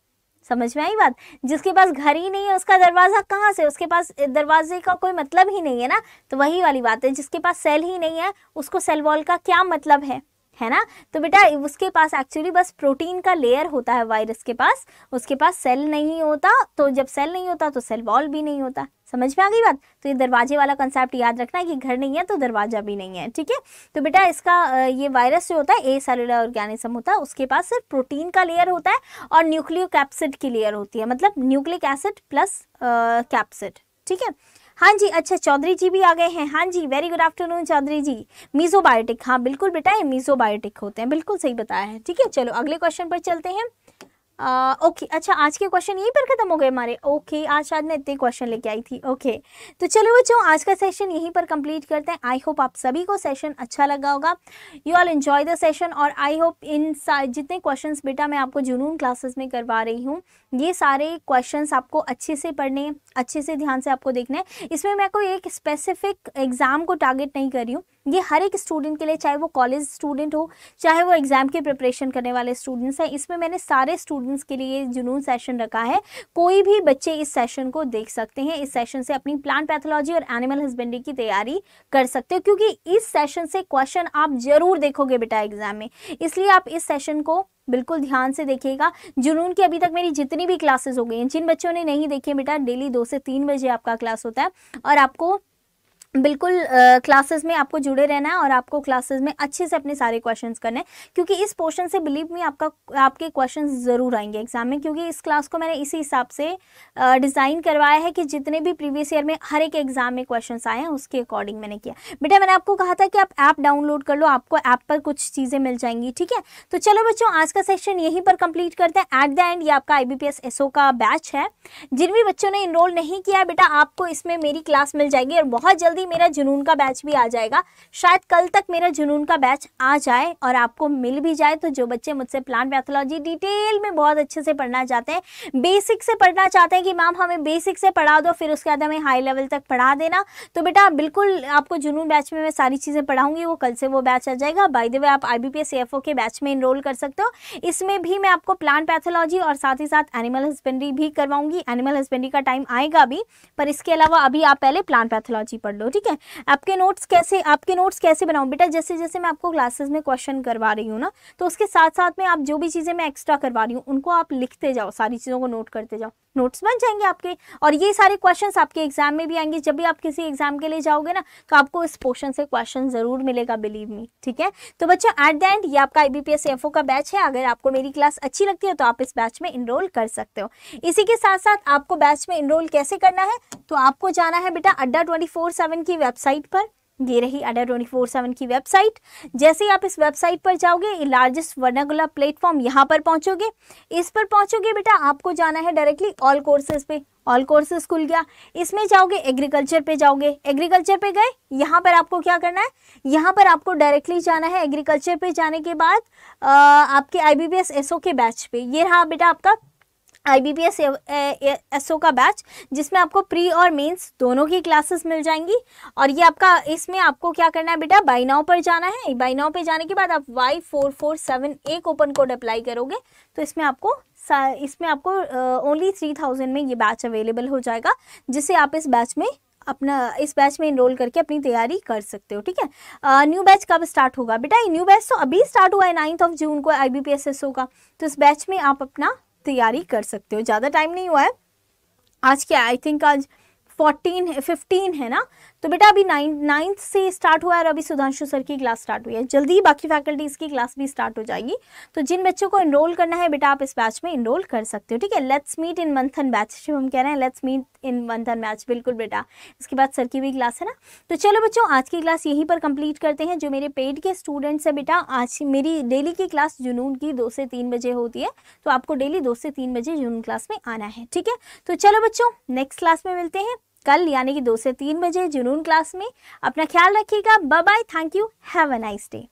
समझ में आई बात जिसके पास घर ही नहीं है उसका दरवाजा कहाँ से उसके पास दरवाजे का कोई मतलब ही नहीं है ना तो वही वाली बात है जिसके पास सेल ही नहीं है उसको सेल वॉल का क्या मतलब है है ना तो बेटा उसके पास एक्चुअली बस प्रोटीन का लेयर होता है वायरस के पास उसके पास सेल नहीं होता तो जब सेल नहीं होता तो सेल वॉल भी नहीं होता समझ में आ गई बात तो ये दरवाजे वाला कंसेप्ट याद रखना है कि घर नहीं है तो दरवाजा भी नहीं है ठीक है तो बेटा इसका ये वायरस जो होता है ए सेलुलर ऑर्गेनिज्म होता है उसके पास सिर्फ प्रोटीन का लेयर होता है और न्यूक्लियो कैप्सिड की लेयर होती है मतलब न्यूक्लिक एसिड प्लस कैप्सिड ठीक है हाँ जी अच्छा चौधरी जी भी आ गए हैं हाँ जी very good afternoon Chaudhary ji mesobiotic हाँ बिल्कुल बेटा ये मीजोबायोटिक होते हैं बिल्कुल सही बताया है ठीक है चलो अगले क्वेश्चन पर चलते हैं ओके अच्छा आज के क्वेश्चन यहीं पर ख़त्म हो गए हमारे ओके आज शायद मैं इतने क्वेश्चन लेके आई थी ओके तो चलो बच्चों आज का सेशन यहीं पर कंप्लीट करते हैं आई होप आप सभी को सेशन अच्छा लगा होगा you all enjoy the session और आई होप इन जितने क्वेश्चन बेटा मैं आपको जुनून क्लासेस में करवा रही हूँ ये सारे क्वेश्चन आपको अच्छे से पढ़ने अच्छे से ध्यान से आपको देखना है इसमें मैं कोई एक स्पेसिफिक एग्ज़ाम को टारगेट नहीं कर रही हूँ ये हर एक स्टूडेंट के लिए चाहे वो कॉलेज स्टूडेंट हो चाहे वो एग्ज़ाम की प्रिपरेशन करने वाले स्टूडेंट्स हैं इसमें मैंने सारे स्टूडेंट्स के लिए जुनून सेशन रखा है कोई भी बच्चे इस सेशन को देख सकते हैं इस सेशन से अपनी प्लांट पैथोलॉजी और एनिमल हस्बेंड्री की तैयारी कर सकते हो क्योंकि इस सेशन से क्वेश्चन आप ज़रूर देखोगे बेटा एग्ज़ाम में इसलिए आप इस सेशन को बिल्कुल ध्यान से देखिएगा जुनून की अभी तक मेरी जितनी भी क्लासेस हो गई हैं जिन बच्चों ने नहीं देखी बेटा डेली दो से तीन बजे आपका क्लास होता है और आपको बिल्कुल क्लासेस में आपको जुड़े रहना है और आपको क्लासेस में अच्छे से अपने सारे क्वेश्चंस करने क्योंकि इस पोर्शन से बिलीव में आपका आपके क्वेश्चंस ज़रूर आएंगे एग्जाम में क्योंकि इस क्लास को मैंने इसी हिसाब से डिज़ाइन करवाया है कि जितने भी प्रीवियस ईयर में हर एक एग्ज़ाम में क्वेश्चन आए हैं उसके अकॉर्डिंग मैंने किया बेटा मैंने आपको कहा था कि आप ऐप डाउनलोड कर लो आपको ऐप पर कुछ चीज़ें मिल जाएंगी ठीक है तो चलो बच्चों आज का सेक्शन यहीं पर कंप्लीट करते हैं एट द एंड ये आपका आई बी का बैच है जिन भी बच्चों ने इनरोल नहीं किया बेटा आपको इसमें मेरी क्लास मिल जाएगी और बहुत जल्दी जल्दी मेरा जुनून का बैच भी आ जाएगा शायद कल तक मेरा जुनून का बैच आ जाए और आपको मिल भी जाए तो जो बच्चे मुझसे प्लांट पैथोलॉजी डिटेल में बहुत अच्छे से पढ़ना चाहते हैं बेसिक से पढ़ना चाहते हैं कि मैम हमें बेसिक से पढ़ा दो फिर उसके बाद हमें हाई लेवल तक पढ़ा देना तो बेटा बिल्कुल आपको जुनून बैच में मैं सारी चीज़ें पढ़ाऊंगी वो कल से वो बैच आ जाएगा बाई द वे आप आई बी के बैच में इनरोल कर सकते हो इसमें भी मैं आपको प्लांट पैथोलॉजी और साथ ही साथ एनिमल हस्बेंड्री भी करवाऊंगी एनिमल हस्बेंड्री का टाइम आएगा भी पर इसके अलावा अभी आप पहले प्लांट पैथोलॉजी पढ़ लो हो ठीक है आपके नोट्स कैसे आपके नोट्स कैसे बनाऊँ बेटा जैसे जैसे मैं आपको क्लासेस में क्वेश्चन करवा रही हूँ ना तो उसके साथ साथ में आप जो भी चीज़ें मैं एक्स्ट्रा करवा रही हूँ उनको आप लिखते जाओ सारी चीज़ों को नोट करते जाओ नोट्स बन जाएंगे आपके और ये सारे क्वेश्चंस आपके एग्जाम में भी आएंगे जब भी आप किसी एग्जाम के लिए जाओगे ना तो आपको इस पोर्शन से क्वेश्चन जरूर मिलेगा बिलीव मी ठीक है तो बच्चों एट द एंड ये आपका आईबीपीएस एफ का बैच है अगर आपको मेरी क्लास अच्छी लगती है तो आप इस बैच में इनरोल कर सकते हो इसी के साथ साथ आपको बैच में इनरोल कैसे करना है तो आपको जाना है बेटा अड्डा ट्वेंटी की वेबसाइट पर ये रही अडर ट्वेंटी फोर सेवन की वेबसाइट जैसे ही आप इस वेबसाइट पर जाओगे लार्जेस्ट वर्नागुला प्लेटफॉर्म यहाँ पर पहुँचोगे इस पर पहुँचोगे बेटा आपको जाना है डायरेक्टली ऑल कोर्सेज पे ऑल कोर्सेज खुल गया इसमें जाओगे एग्रीकल्चर पे जाओगे एग्रीकल्चर पे गए यहाँ पर आपको क्या करना है यहाँ पर आपको डायरेक्टली जाना है एग्रीकल्चर पे जाने के बाद आ, आपके आई बी एसओ के बैच पे ये रहा बेटा आपका आईबीपीएस एसओ का बैच जिसमें आपको प्री और मेंस दोनों की क्लासेस मिल जाएंगी और ये आपका इसमें आपको क्या करना है बेटा बाई नाव पर जाना है बाई नाव पर जाने के बाद आप Y four four seven A coupon code apply करोगे तो इसमें आपको इसमें आपको ओनली थ्री थाउजेंड में ये बैच अवेलेबल हो जाएगा जिससे आप इस बैच में अपना इस बैच में इनरोल करके अपनी तैयारी कर सकते हो ठीक है न्यू बैच कब स्टार्ट होगा बेटा न्यू बैच तो अभी स्टार्ट हुआ है नाइन्थ ऑफ जून को आई बी का तो इस बैच में आप अपना तैयारी कर सकते हो ज़्यादा टाइम नहीं हुआ है आज क्या आई थिंक आज फोर्टीन फिफ्टीन है ना तो बेटा अभी नाइन नाइन्थ से स्टार्ट हुआ है और अभी सुधांशु सर की क्लास स्टार्ट हुई है जल्दी ही बाकी फैकल्टीज़ की क्लास भी स्टार्ट हो जाएगी तो जिन बच्चों को इनरोल करना है बेटा आप इस बैच में इनरोल कर सकते हो ठीक है लेट्स मीट इन मंथन बैच जो हम कह रहे हैं लेट्स मीट इन मंथन बैच बिल्कुल बेटा इसके बाद सर की भी क्लास है ना तो चलो बच्चों आज की क्लास यहीं पर कंप्लीट करते हैं जो मेरे पेड के स्टूडेंट्स है बेटा आज मेरी डेली की क्लास जुनून की दो से तीन बजे होती है तो आपको डेली दो से तीन बजे जुनून क्लास में आना है ठीक है तो चलो बच्चों नेक्स्ट क्लास में मिलते हैं कल यानी कि दो से तीन बजे जुनून क्लास में अपना ख्याल रखिएगा bye bye thank you have a nice day